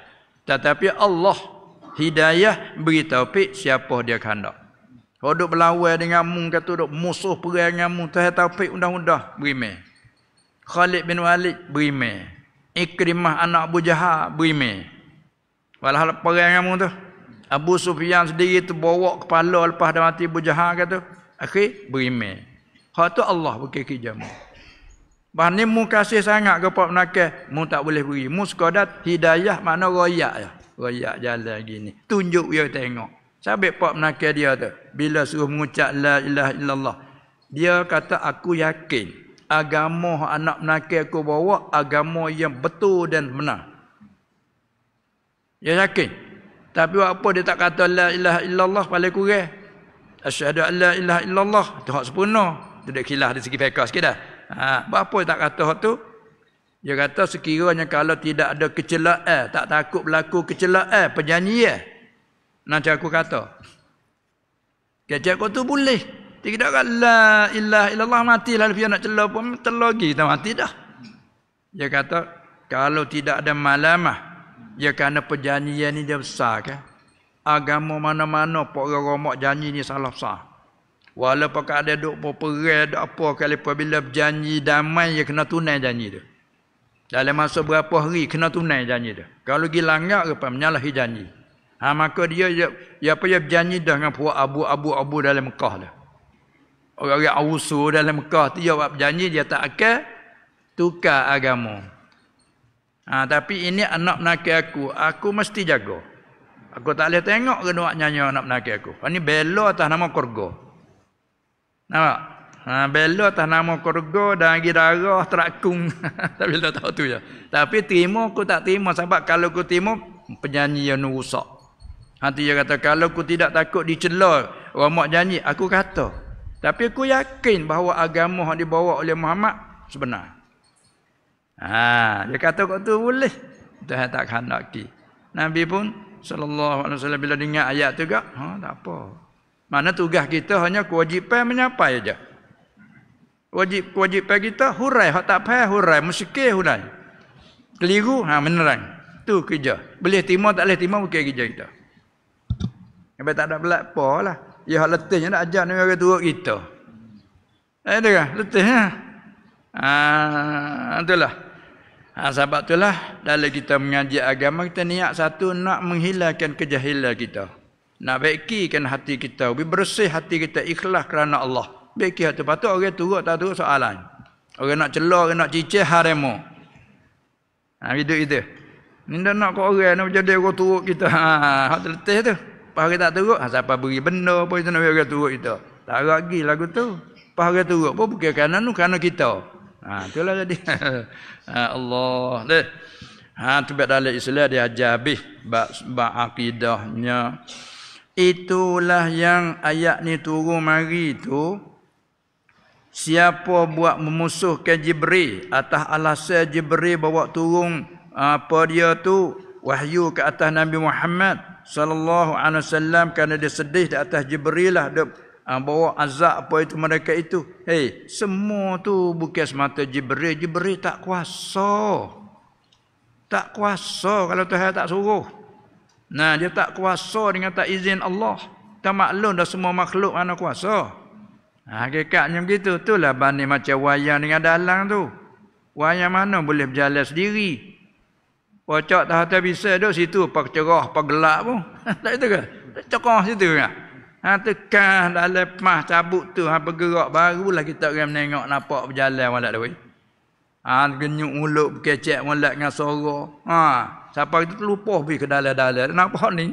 tetapi Allah hidayah beri taufik siapa dia kehendak. Kalau duk berlawan dengan mu kata duk musuh perang dengan mu tuhan taufik undang-undang beri mai. Khalid bin Walid beri mai. Ikrimah anak Abu Jahal beri mai. Walhal perang dengan mu tu. Abu Sufyan sendiri tu bawa kepala lepas dah mati Abu Jahal kata akhir beri mai. Hal tu Allah bagi kejam. Bah mu kasih sangat kepada penakal, mu tak boleh beri. Mu sekadar hidayah mana royak ya. Royak jalan gini. Tunjuk dia tengok. Sabit pak menakil dia tu. Bila suruh mengucap la ilaha illallah. Dia kata aku yakin. Agama anak menakil aku bawa. Agama yang betul dan benar. Dia yakin. Tapi apa dia tak kata la ilaha illallah paling kurang. Asyadu la ilaha illallah. Itu hak sepenuh. Itu dia kilah dari segi fekar sikit dah. Ha. Apa dia tak kata hak tu? Dia kata sekiranya kalau tidak ada kecelakaan, eh, tak takut berlaku kecelakaan, eh, penyanyi ya. Nanti aku kata. Kecek kau tu boleh. Tidak kata, kan, la ilah ilallah mati lah. Lepas nak celah pun, celah lagi. Tak mati dah. Dia kata, kalau tidak ada malamah, ya kerana perjanjian ni dia besar kan. Agama mana-mana, pokok romok janji ni salah besar. Walaupun ada duk berperai, ada apa kali apa, berjanji damai, ya kena tunai janji dia. Dalam masa berapa hari kena tunai janji dia. Kalau gila langgar ke menyalahi janji. Ha, maka dia ya apa dia berjanji dah dengan puak abu-abu abu dalam Mekah dah. orang yang awusu dalam Mekah tu dia buat berjanji dia tak akan tukar agama. Ha, tapi ini anak menakai aku. Aku mesti jaga. Aku tak boleh tengok ke nak nyanyi anak menakai aku. Ini bela atas nama korga. Nampak? Ha, bela atas nama kurga dan lagi darah terakung. Tapi tak tahu tu ya. Tapi terima aku tak terima. Sebab kalau aku terima, penyanyi yang rusak. Hati dia kata, kalau aku tidak takut dicela, orang mak janji, aku kata. Tapi aku yakin bahawa agama yang dibawa oleh Muhammad sebenar. Ha, dia kata kau tu boleh. Tuhan tak hendaki. Nabi pun sallallahu alaihi wasallam bila dengar ayat tu gak, ha tak apa. Mana tugas kita hanya kewajipan menyapa saja wajib wajib pagi kita hurai hak tak payah hurai mesti hurai keliru ha menerang tu kerja boleh timo tak boleh timo bukan kerja kita sampai tak ada belak apa lah ya hak letih nak ajak ni orang turut kita eh dengar letih ha ha itulah ha, sebab itulah dalam kita mengaji agama kita niat satu nak menghilangkan kejahilan kita nak baikkan hati kita lebih bersih hati kita ikhlas kerana Allah Bekih hati. Lepas tu orang turut tak turut soalan. Orang nak celah, orang nak cicih haremo. Ha, hidup itu. Ni dah nak kau orang, nak jadi orang turut kita. Ha, ha, terletih tu. Lepas orang tak turut, ha, siapa beri benda apa itu nak orang turut kita. Tak ragi lagu tu. Lepas orang turut pun bukan kerana tu, kerana kita. Ha, itulah tadi. ha, Allah. Deh. Ha, tu baik dalam Islam dia ajar habis. Sebab akidahnya. Itulah yang ayat ni turun mari tu siapa buat memusuhkan Jibril atas alasan Jibril bawa turun ah, apa dia tu wahyu ke atas Nabi Muhammad sallallahu alaihi wasallam kerana dia sedih di atas Jibril lah dia ah, bawa azab apa itu mereka itu hey semua tu bukan semata Jibril Jibril tak kuasa tak kuasa kalau Tuhan tak suruh nah dia tak kuasa dengan tak izin Allah tak maklum dah semua makhluk mana kuasa Ha, hakikatnya begitu. Itulah bani macam wayang dengan dalang tu. Wayang mana boleh berjalan sendiri. Pocok tak hati bisa duduk situ. Pak cerah, pak gelap pun. tak itu ke? Cerah situ kan? Ha, tekan dah lepas cabut tu. Ha, bergerak barulah kita akan menengok nampak berjalan malak tu. Ha, genyuk mulut, kecek malak dengan sorok. Ha, siapa itu terlupa pergi ke dalam-dalam. Nampak ni?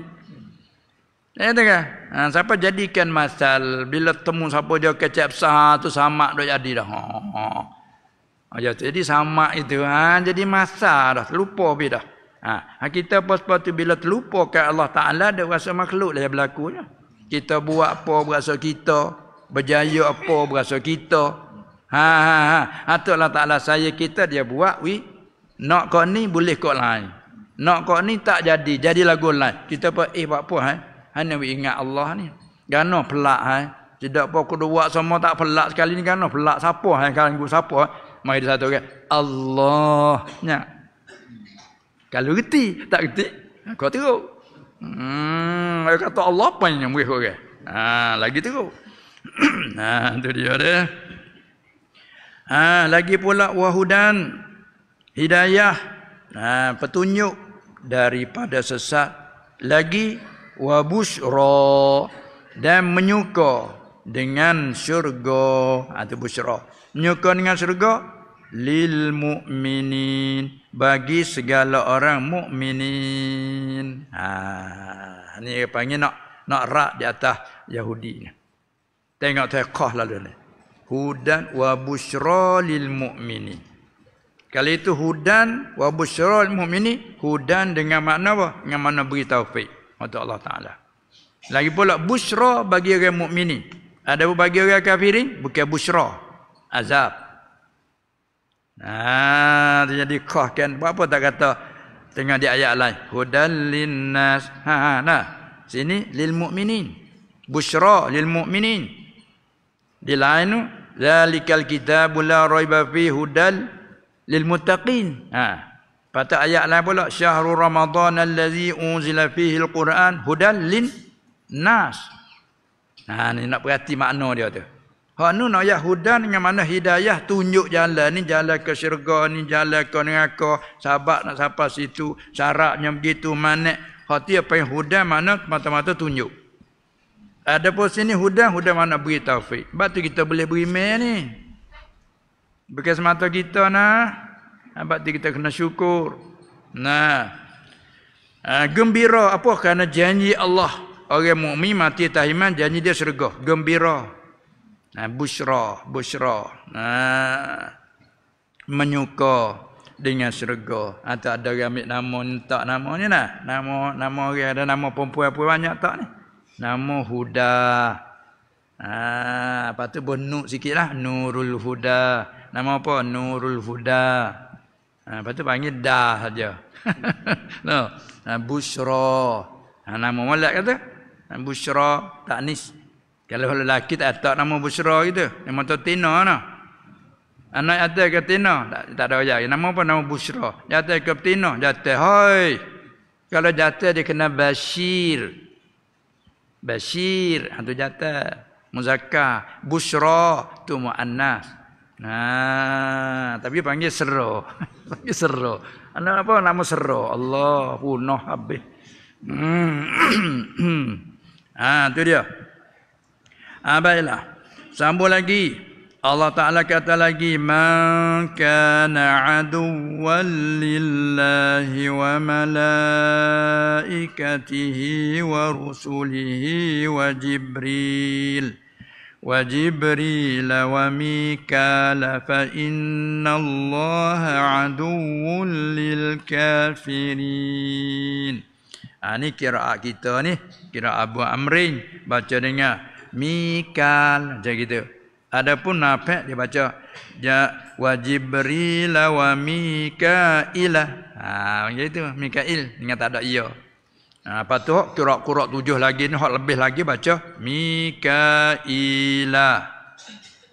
Ya tak? Kan? Ha, siapa jadikan masal bila temu siapa dia kecap sah tu sama dok jadi dah. Ha, ha. Oh, ya, jadi sama itu ha, jadi masal dah terlupa bi dah. Ha, ha kita pas tu bila terlupa ke Allah Taala dia rasa makhluk lah yang berlaku ya. Kita buat apa berasa kita, berjaya apa berasa kita. Ha ha ha. Atau ha, Allah Taala saya kita dia buat wi nak kau ni boleh kau lain. Nak kau ni tak jadi, jadilah gol lain. Kita apa eh buat apa ha? hanya ingat Allah ni. Gano pelak ha. Tidak apa kudu buat semua tak pelak sekali ni gano pelak siapa ha Kalau gua siapa. Mai satu orang. Allah nya. Kalau reti, tak reti, kau teruk. Hmm, aku kata Allah apa yang murih orang. Ah, ha, lagi teruk. Nah, ha, tu dia dia. Ha, lagi pula wahudan hidayah ha, petunjuk daripada sesat lagi wa busra dan menyuka dengan syurga atau ha, busra menyuka dengan syurga lil mukminin bagi segala orang mukminin ha ni panggil nak nak rak di atas yahudi ni tengok taqah lalu ni hudan wa busra lil mukminin kalau itu hudan wa busra lil mukminin hudan dengan makna apa dengan makna beri taufik kata Allah Taala. Lagi pula busra bagi orang mukminin. Ada bagi orang kafirin bukan busra. Azab. Nah, dia jadi kah kan? Apa tak kata tengah di ayat lain? Hudal linnas. Ha, ha nah. Sini lil mukminin. Busra lil mukminin. Di lain tu zalikal kitabul la raiba fi hudal lil muttaqin. Ha, Patut ayat lain pula syahrul ramadan allazi unzila fihi alquran hudan lin nas. Ha ni nak perhati makna dia tu. Hak nu nak ayat hudan dengan mana hidayah tunjuk jalan ni jalan ke syurga ni jalan ke neraka sahabat nak sampai situ syaratnya begitu mana hati apa yang hudan mana mata-mata tunjuk. Ada pun sini hudan hudan mana beri taufik. Sebab tu kita boleh beri mail ni. Bukan semata kita nak Berarti kita kena syukur. Nah. Ah, gembira apa? Kerana janji Allah. Orang mukmin mati tahiman, janji dia syurga. Gembira. Nah, busra. Busra. Nah. Menyuka dengan syurga. Atau ah, ada orang ambil nama, tak nama ni lah. Nama, nama orang ada nama perempuan pun banyak tak ni. Nama Huda. Ah, apa tu bernuk sikitlah Nurul Huda. Nama apa? Nurul Huda. Ha, lepas tu panggil dah saja. no. Ha, Bushra. Ha, nama malak kata. Ha, Bushra. Tak nis. Kalau lelaki tak letak nama Bushra gitu. nama tu tina no. Anak ha, jatuh ke tina. Tak, tak ada ayah. Nama apa nama Bushra. Jatuh ke tina. Jatuh. Hai. Kalau jatuh dia kena Bashir. Bashir. Itu ha, jatuh. Muzakkar. Bushra. Itu mu'annas. Nah, tapi panggil sero. panggil sero. Anak apa nama sero? Allah punah habis. Hmm. ah, tu dia. Ah, baiklah. Sambung lagi. Allah Ta'ala kata lagi Man kana aduwan lillahi wa malaikatihi wa rusulihi wa jibril wa وجبريل Allah فإن lil kafirin. Ani Ini kira kita ni kira Abu Amrin baca dengar Mikal macam gitu. Adapun apa dia baca ja wa Jibril wa Mikail. Ah ha, macam itu Mikail dengan tak ada iya apa ha, tu kurak-kurak tujuh lagi ni hok lebih lagi baca Mikaila.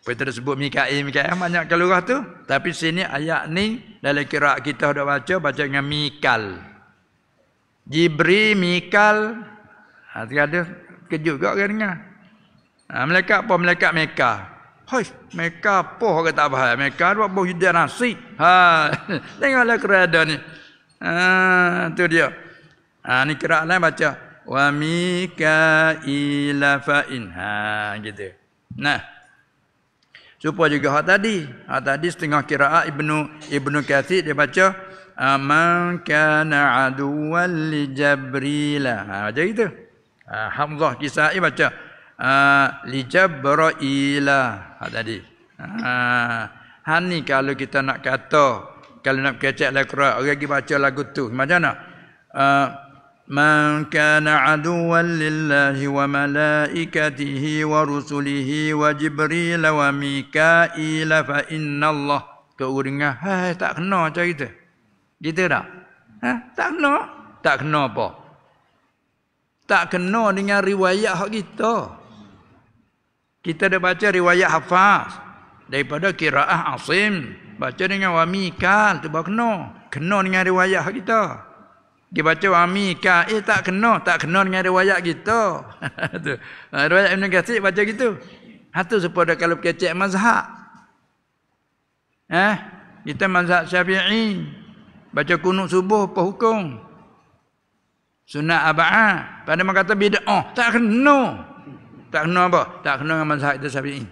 Peter sebut Mikail Mikail banyak kelurah tu tapi sini ayat ni dalam kirak kita dah baca baca dengan Mikal. Jibri Mikal. Ha ada kejut juga kan dengar. Ha malaikat apa malaikat Mekah. Hoi, Mekka. apa orang tak faham? Mekah buat buh hidup Ha, tengoklah kerada ni. Ha, tu dia. Ha, ni kiraat lain baca. Wa mika'ila fa'in. Ha, gitu. Nah. Supaya juga hak tadi. Hak tadi setengah kiraat Ibnu Ibnu Kathir dia baca. Aman ah, kana aduwan li Jabril. Ha, macam itu. Ha, Hamzah dia baca. Ha, li Jabril. Hak tadi. Ha, ha ni kalau kita nak kata. Kalau nak kecek lagu kerak. Orang pergi baca lagu tu. Macam mana? Ha, من كان عدوا لله وملائكته ورسله وجبريل وميكائيل فإن الله كأورنا هاي تأخنا جيدا جيدا لا تأخنا تأخنا با Tak kena dengan riwayat hak kita. Kita dah baca riwayat hafaz. Daripada kiraah asim. Baca dengan wamikal. tu baru kena. Kena dengan riwayat hak kita dia baca wamika eh tak kena tak kena dengan riwayat kita tu ah, riwayat Ibn Katsir baca gitu ha supaya kalau kecek mazhab eh kita mazhab Syafi'i baca kunut subuh apa hukum sunat abah pada mereka kata bidah oh, tak kena tak kena apa tak kena dengan mazhab kita Syafi'i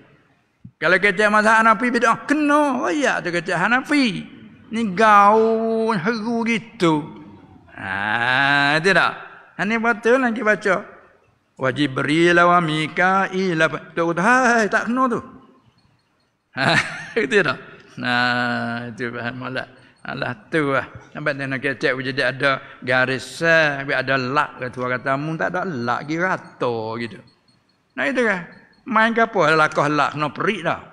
kalau kecek mazhab Hanafi bidah kena riwayat oh, tu kecek Hanafi ni gaul heru gitu Ah, itu tak? Ini betul lah kita baca. Wajib beri lah wa mika'ilah. Tuk kata, hai, tak kena tu. Ah, itu tak? Nah, itu faham malak. Alah tu lah. Nampak dia nak kecek jadi ada garis. Tapi ada lak. ke Ketua kata, mung tak ada lak. Kira gitu. Nah, itu kan. Main ke apa? Lakoh lak. Kena perik dah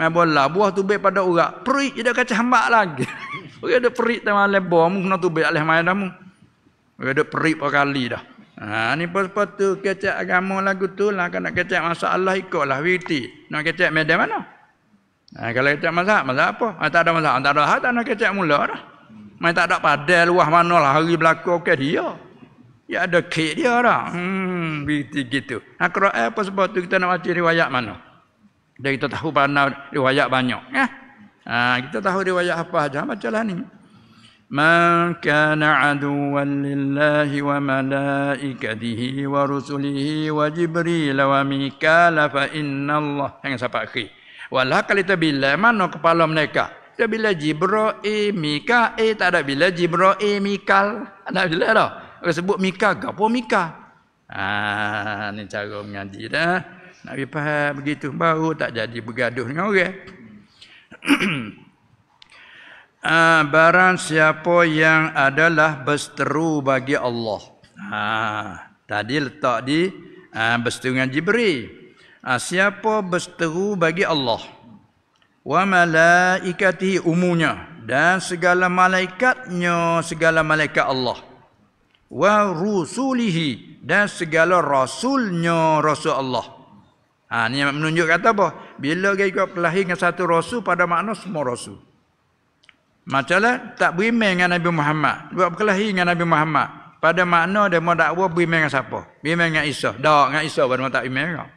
main bola buah tubik pada orang perit dia kacau hambak lagi orang ada perit tengah lebar mu kena tubik alih main dah mu orang ada perit pada kali dah ha ni pasal tu kecek agama lagu tu lah kena kan kecek masalah ikutlah witi nak kecek medan mana ha, kalau kecek masalah masalah apa ha, tak ada masalah tak ada hal tak nak kecek mula dah main tak ada padel luah manalah hari belakang ke dia Ya ada kek dia dah. Hmm, begitu gitu. Nah, ha, Al-Quran apa sebab tu kita nak baca riwayat mana? Dan kita tahu mana riwayat banyak. Ya? Ha, kita tahu riwayat apa saja. Macamlah ni. Man kana lillahi wa malaikatihi wa rusulihi wa jibril wa mika'la, fa inna Allah yang siapa akhir. Wala kali ta bila mana kepala mereka? Ta bila Jibril, Mikael, tak ada bila Jibril, Mikael. Ada bila dah. Aku sebut Mikael, apa Mikael? Ah, ha, ni cara mengaji dah. Nabi faham begitu baru tak jadi bergaduh dengan orang. Ah barang siapa yang adalah berseteru bagi Allah. Ha tadi letak di ha, berseteru dengan Jibril. Ha, siapa berseteru bagi Allah? Wa malaikatihi umunya dan segala malaikatnya segala malaikat Allah wa rusulihi dan segala rasulnya rasul Allah Ha, ini menunjuk kata apa? Bila dia ikut kelahir dengan satu rasul, pada makna semua rasul. Macamlah tak berima dengan Nabi Muhammad. Buat berkelahi dengan Nabi Muhammad. Pada makna dia mau dakwa berima dengan siapa? Berima dengan Isa. Tak dengan Isa pada tak berima dengan.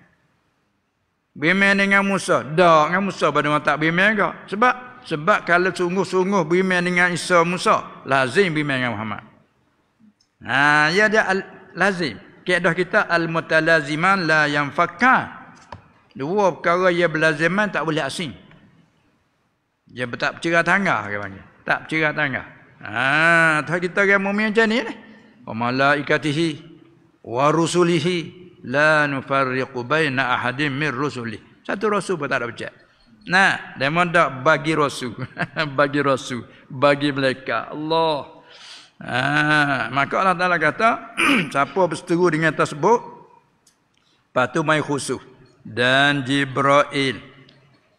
Berima dengan Musa. Tak dengan Musa pada tak berima dengan. Sebab? Sebab kalau sungguh-sungguh berima dengan Isa Musa, lazim berima dengan Muhammad. Ha, ya dia al- lazim. Kedah kita al-mutalaziman la yang fakar. Dua perkara yang berlaziman tak boleh asing. Dia tak bercerah tangga dia panggil. Tak bercerah tangga. Ha, tak kita orang mukmin macam ni lah. Wa malaikatihi wa rusulihi la nufarriqu baina ahadin min rusuli. Satu rasul pun tak ada pecah. Nah, dia mahu bagi rasul. bagi rasul. Bagi mereka. Allah. Ah, maka Allah Ta'ala kata, siapa berseteru dengan tersebut, lepas mai main dan Jibril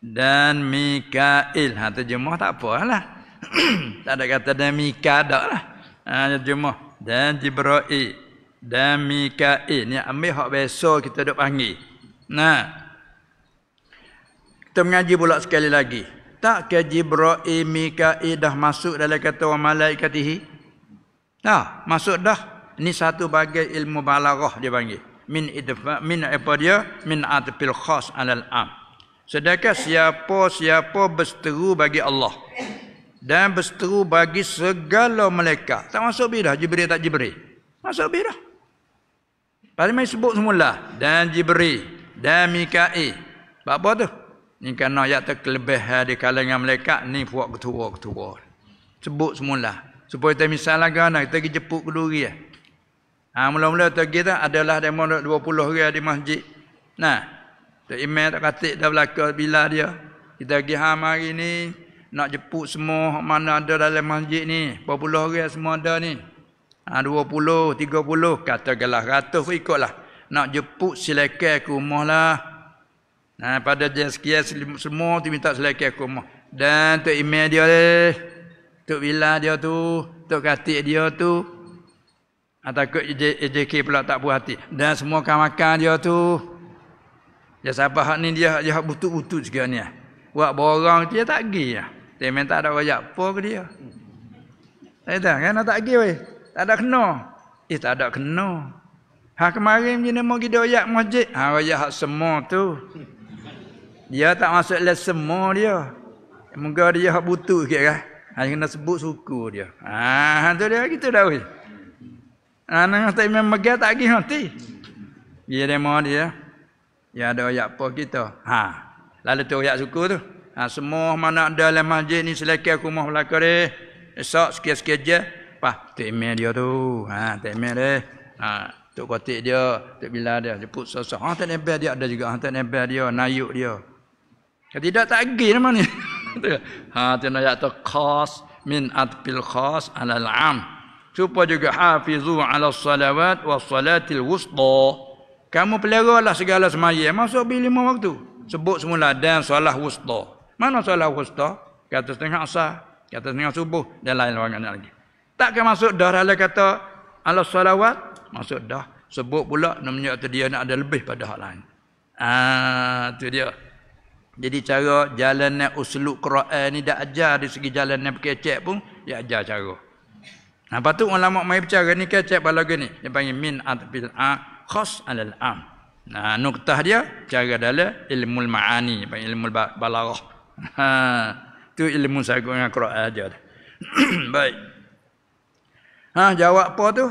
dan Mikail. Ha terjemah tak apalah. tak ada kata dan Mika dak lah. Ha terjemah dan Jibril dan Mikail ni ambil hak biasa kita dok panggil. Nah. Kita mengaji pula sekali lagi. Tak ke Jibril Mikail dah masuk dalam kata wa malaikatihi? nah, masuk dah. Ini satu bagai ilmu balaghah dia panggil min idfa min apa dia min atbil khas alal am sedangkan siapa siapa berseteru bagi Allah dan berseteru bagi segala malaikat tak masuk bidah jibril tak jibril masuk bidah paling mai sebut semula dan jibril dan mikail apa tu ni kena ayat terlebih di kalangan malaikat ni buat ketua-ketua sebut semula supaya tak misal lagi kita pergi jeput ke duri eh. Ha, mula-mula tu kira adalah demo 20 orang di masjid. Nah. Tu imam tak katik dah belakang bila dia. Kita pergi ha hari ni nak jemput semua mana ada dalam masjid ni. Berapa orang semua ada ni? Ha, 20, 30 kata gelah ratus pun ikutlah. Nak jemput selekai ke rumah lah. Nah, ha, pada jam sekian semua tu minta selekai ke rumah. Dan tu imam dia ni. tu bila dia tu, tu katik dia tu, Ah, takut JK pula tak puas hati. Dan semua kan makan dia tu. Dia hak ni dia dia butuh-butuh juga ni. Ah. Buat borang dia tak pergi ya. Dia tak ada wajak apa ke dia. Tak eh, ada kan tak pergi wei. Tak ada kena. Eh tak ada kena. Ha kemarin dia nak pergi doyak masjid. Ha wajak hak semua tu. Dia tak masuk les semua dia. Moga dia hak butuh sikit kan. Ha kena sebut suku dia. Ha tu dia gitu dah wei. Anang tak imam bagi tak pergi nanti. Dia demo dia. Ya ada ayat apa kita? Ha. Lalu tu ayat suku tu. Ha semua mana ada dalam masjid ni selaki aku mah belaka dia. Esok sikit-sikit je. Pa, tak imam dia tu. Ha, tak imam dia. Ha, tu kotik dia, tok bila dia jeput sosok. Ha tak nebel dia ada juga. Ha tak nebel dia, nayuk dia. Kalau tidak tak pergi nama ni. ha tu ayat tu khas min atbil khas alal am. Cuba juga hafizu ala salawat wa salatil wusta. Kamu peleralah segala semayang. Masuk bila lima waktu. Sebut semula dan salah wusta. Mana salah wusta? Kata setengah asar. Kata setengah subuh. Dan lain lain lagi. Takkan masuk dah. Kalau kata ala salawat. Masuk dah. Sebut pula. Namanya tu dia nak ada lebih pada hal lain. Ah, tu dia. Jadi cara jalan nak usluk Quran ni dah ajar di segi jalan nak pekecek pun dia ajar cara. Nah, patut ulama mai bicara ni ke cek balau gini. Dia panggil min atbil a khas alal am. Nah, nuktah dia cara dalam ilmu al maani, panggil ilmu balaghah. Ha, tu ilmu saya guna Quran aja. Baik. Ha, jawab apa tu?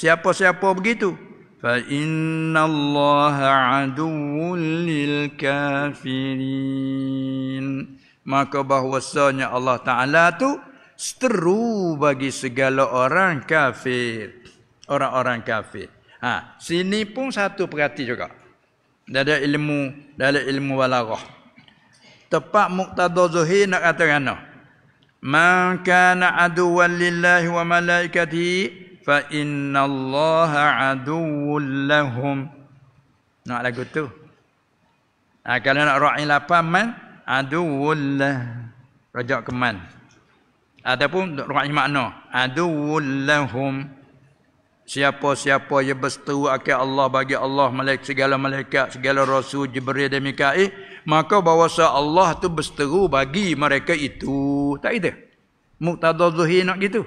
Siapa-siapa begitu? Fa innallaha aduwwul lil kafirin. Maka bahwasanya Allah Taala tu seteru bagi segala orang kafir. Orang-orang kafir. Ha, sini pun satu perhati juga. Dalam ilmu, dalam ilmu walarah. Tepat muktadah zuhir nak kata kena. Man kana aduwan wa malaikati fa inna allaha aduwun lahum. Nak lagu tu. Ha, kalau nak ra'in lapan man, aduwun lah. Rajak keman? man. Man ataupun ruai makna aduwul lahum siapa-siapa yang berseteru akan Allah bagi Allah malaikat segala malaikat segala rasul jibril dan mikail maka bahawa Allah tu berseteru bagi mereka itu tak ada muktada zuhi nak gitu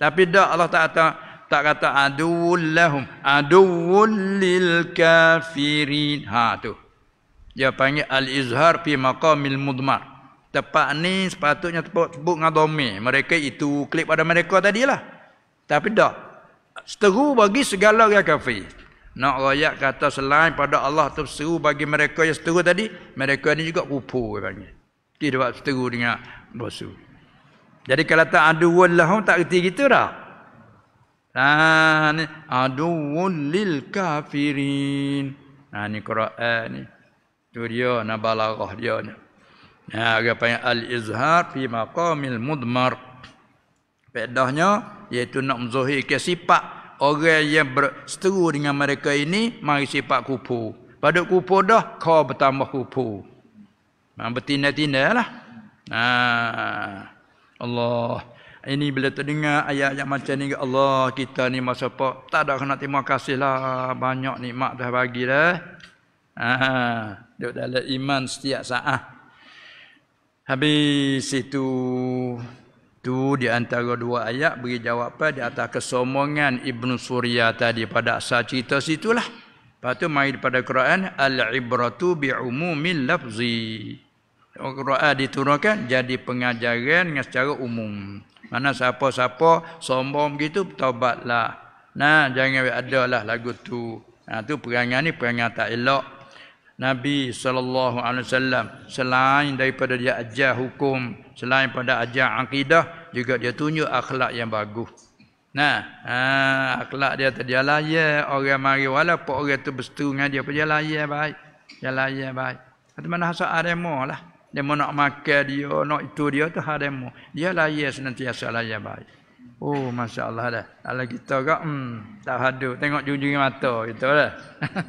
tapi dak Allah tak kata tak kata aduwul lahum aduwul lil kafirin ha tu dia panggil al izhar fi maqamil mudmar Tepat ni sepatutnya tepuk tepuk dengan domi. Mereka itu klik pada mereka tadi lah. Tapi dah. Seteru bagi segala yang kafir. Nak rakyat kata selain pada Allah tu seru bagi mereka yang seteru tadi. Mereka ni juga kupu. Katanya. Dia buat seteru dengan bosu. Jadi kalau tak adu Allah tak kerti kita ha, dah. Nah, adu lil kafirin. Ha, nah Quran ni. Tu dia nak balarah dia ni. Ya, agak panggil al-izhar fi maqamil mudmar. Pedahnya iaitu nak menzuhir ke sifat orang yang berseteru dengan mereka ini mari sifat kupu. Pada kupu dah kau bertambah kupu. Ha betina-tina lah. Ha. Allah. Ini bila terdengar ayat yang macam ni Allah kita ni masa apa tak ada kena terima kasih lah banyak nikmat dah bagi dah. Ha. Duduk dalam iman setiap saat. Habis itu tu di antara dua ayat beri jawapan di atas kesombongan Ibnu Surya tadi pada asal cerita situlah. Lepas tu mari daripada Quran al-ibratu bi umumil lafzi. Quran diturunkan jadi pengajaran dengan secara umum. Mana siapa-siapa sombong gitu taubatlah. Nah, jangan ada lah lagu tu. Nah, tu perangai ni perangai tak elok. Nabi sallallahu alaihi wasallam selain daripada dia ajar hukum, selain pada ajar akidah, juga dia tunjuk akhlak yang bagus. Nah, ha, akhlak dia tadi layak orang mari walaupun orang tu bersetuju dengan dia pun layak baik. Dia layak baik. Atau mana hasa aremo lah. Dia mau nak makan dia, nak itu dia tu haremo. Dia layak senantiasa layak baik. Oh, Masya Allah dah. Kalau kita agak, hmm, tak hadu. Tengok jujur mata kita lah.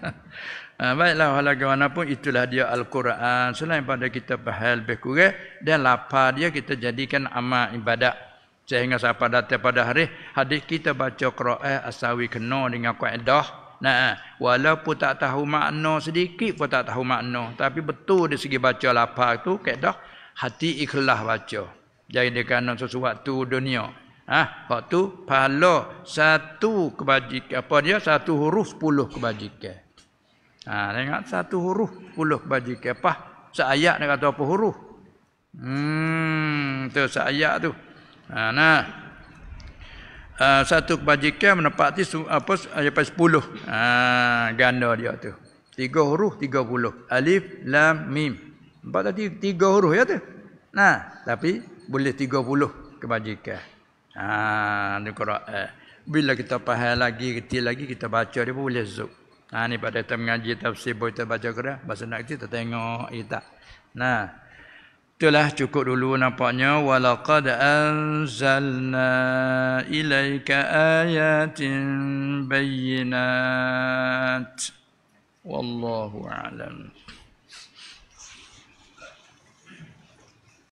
Ha, baiklah halagawana pun itulah dia Al-Quran. Selain pada kita pahal lebih kurang. Dan lapar dia kita jadikan amal ibadat. Sehingga siapa datang pada hari. Hadis kita baca Quran asawi kena dengan kaedah. Nah, walaupun tak tahu makna sedikit pun tak tahu makna. Tapi betul di segi baca lapar tu kaedah. Hati ikhlas baca. Jadi dia sesuatu dunia. Ah, ha, waktu pahala satu kebajikan apa dia satu huruf puluh kebajikan. Ha, tengok satu huruf puluh baju kepah. Seayak dia kata apa huruf. Hmm, tu seayak tu. Ha, nah. Uh, satu kebajikan menempati apa sampai sepuluh ha, ganda dia tu tiga huruf tiga puluh alif lam mim empat tadi tiga huruf ya tu nah tapi boleh tiga puluh kebajikan ha, ni bila kita faham lagi kecil lagi kita baca dia boleh zuk Ha ni pada tengah mengaji tafsir boleh baca kira bahasa nak kita tengok kita. Eh, nah. Itulah cukup dulu nampaknya walaqad anzalna ilaika ayatin bayyinat wallahu a'lam.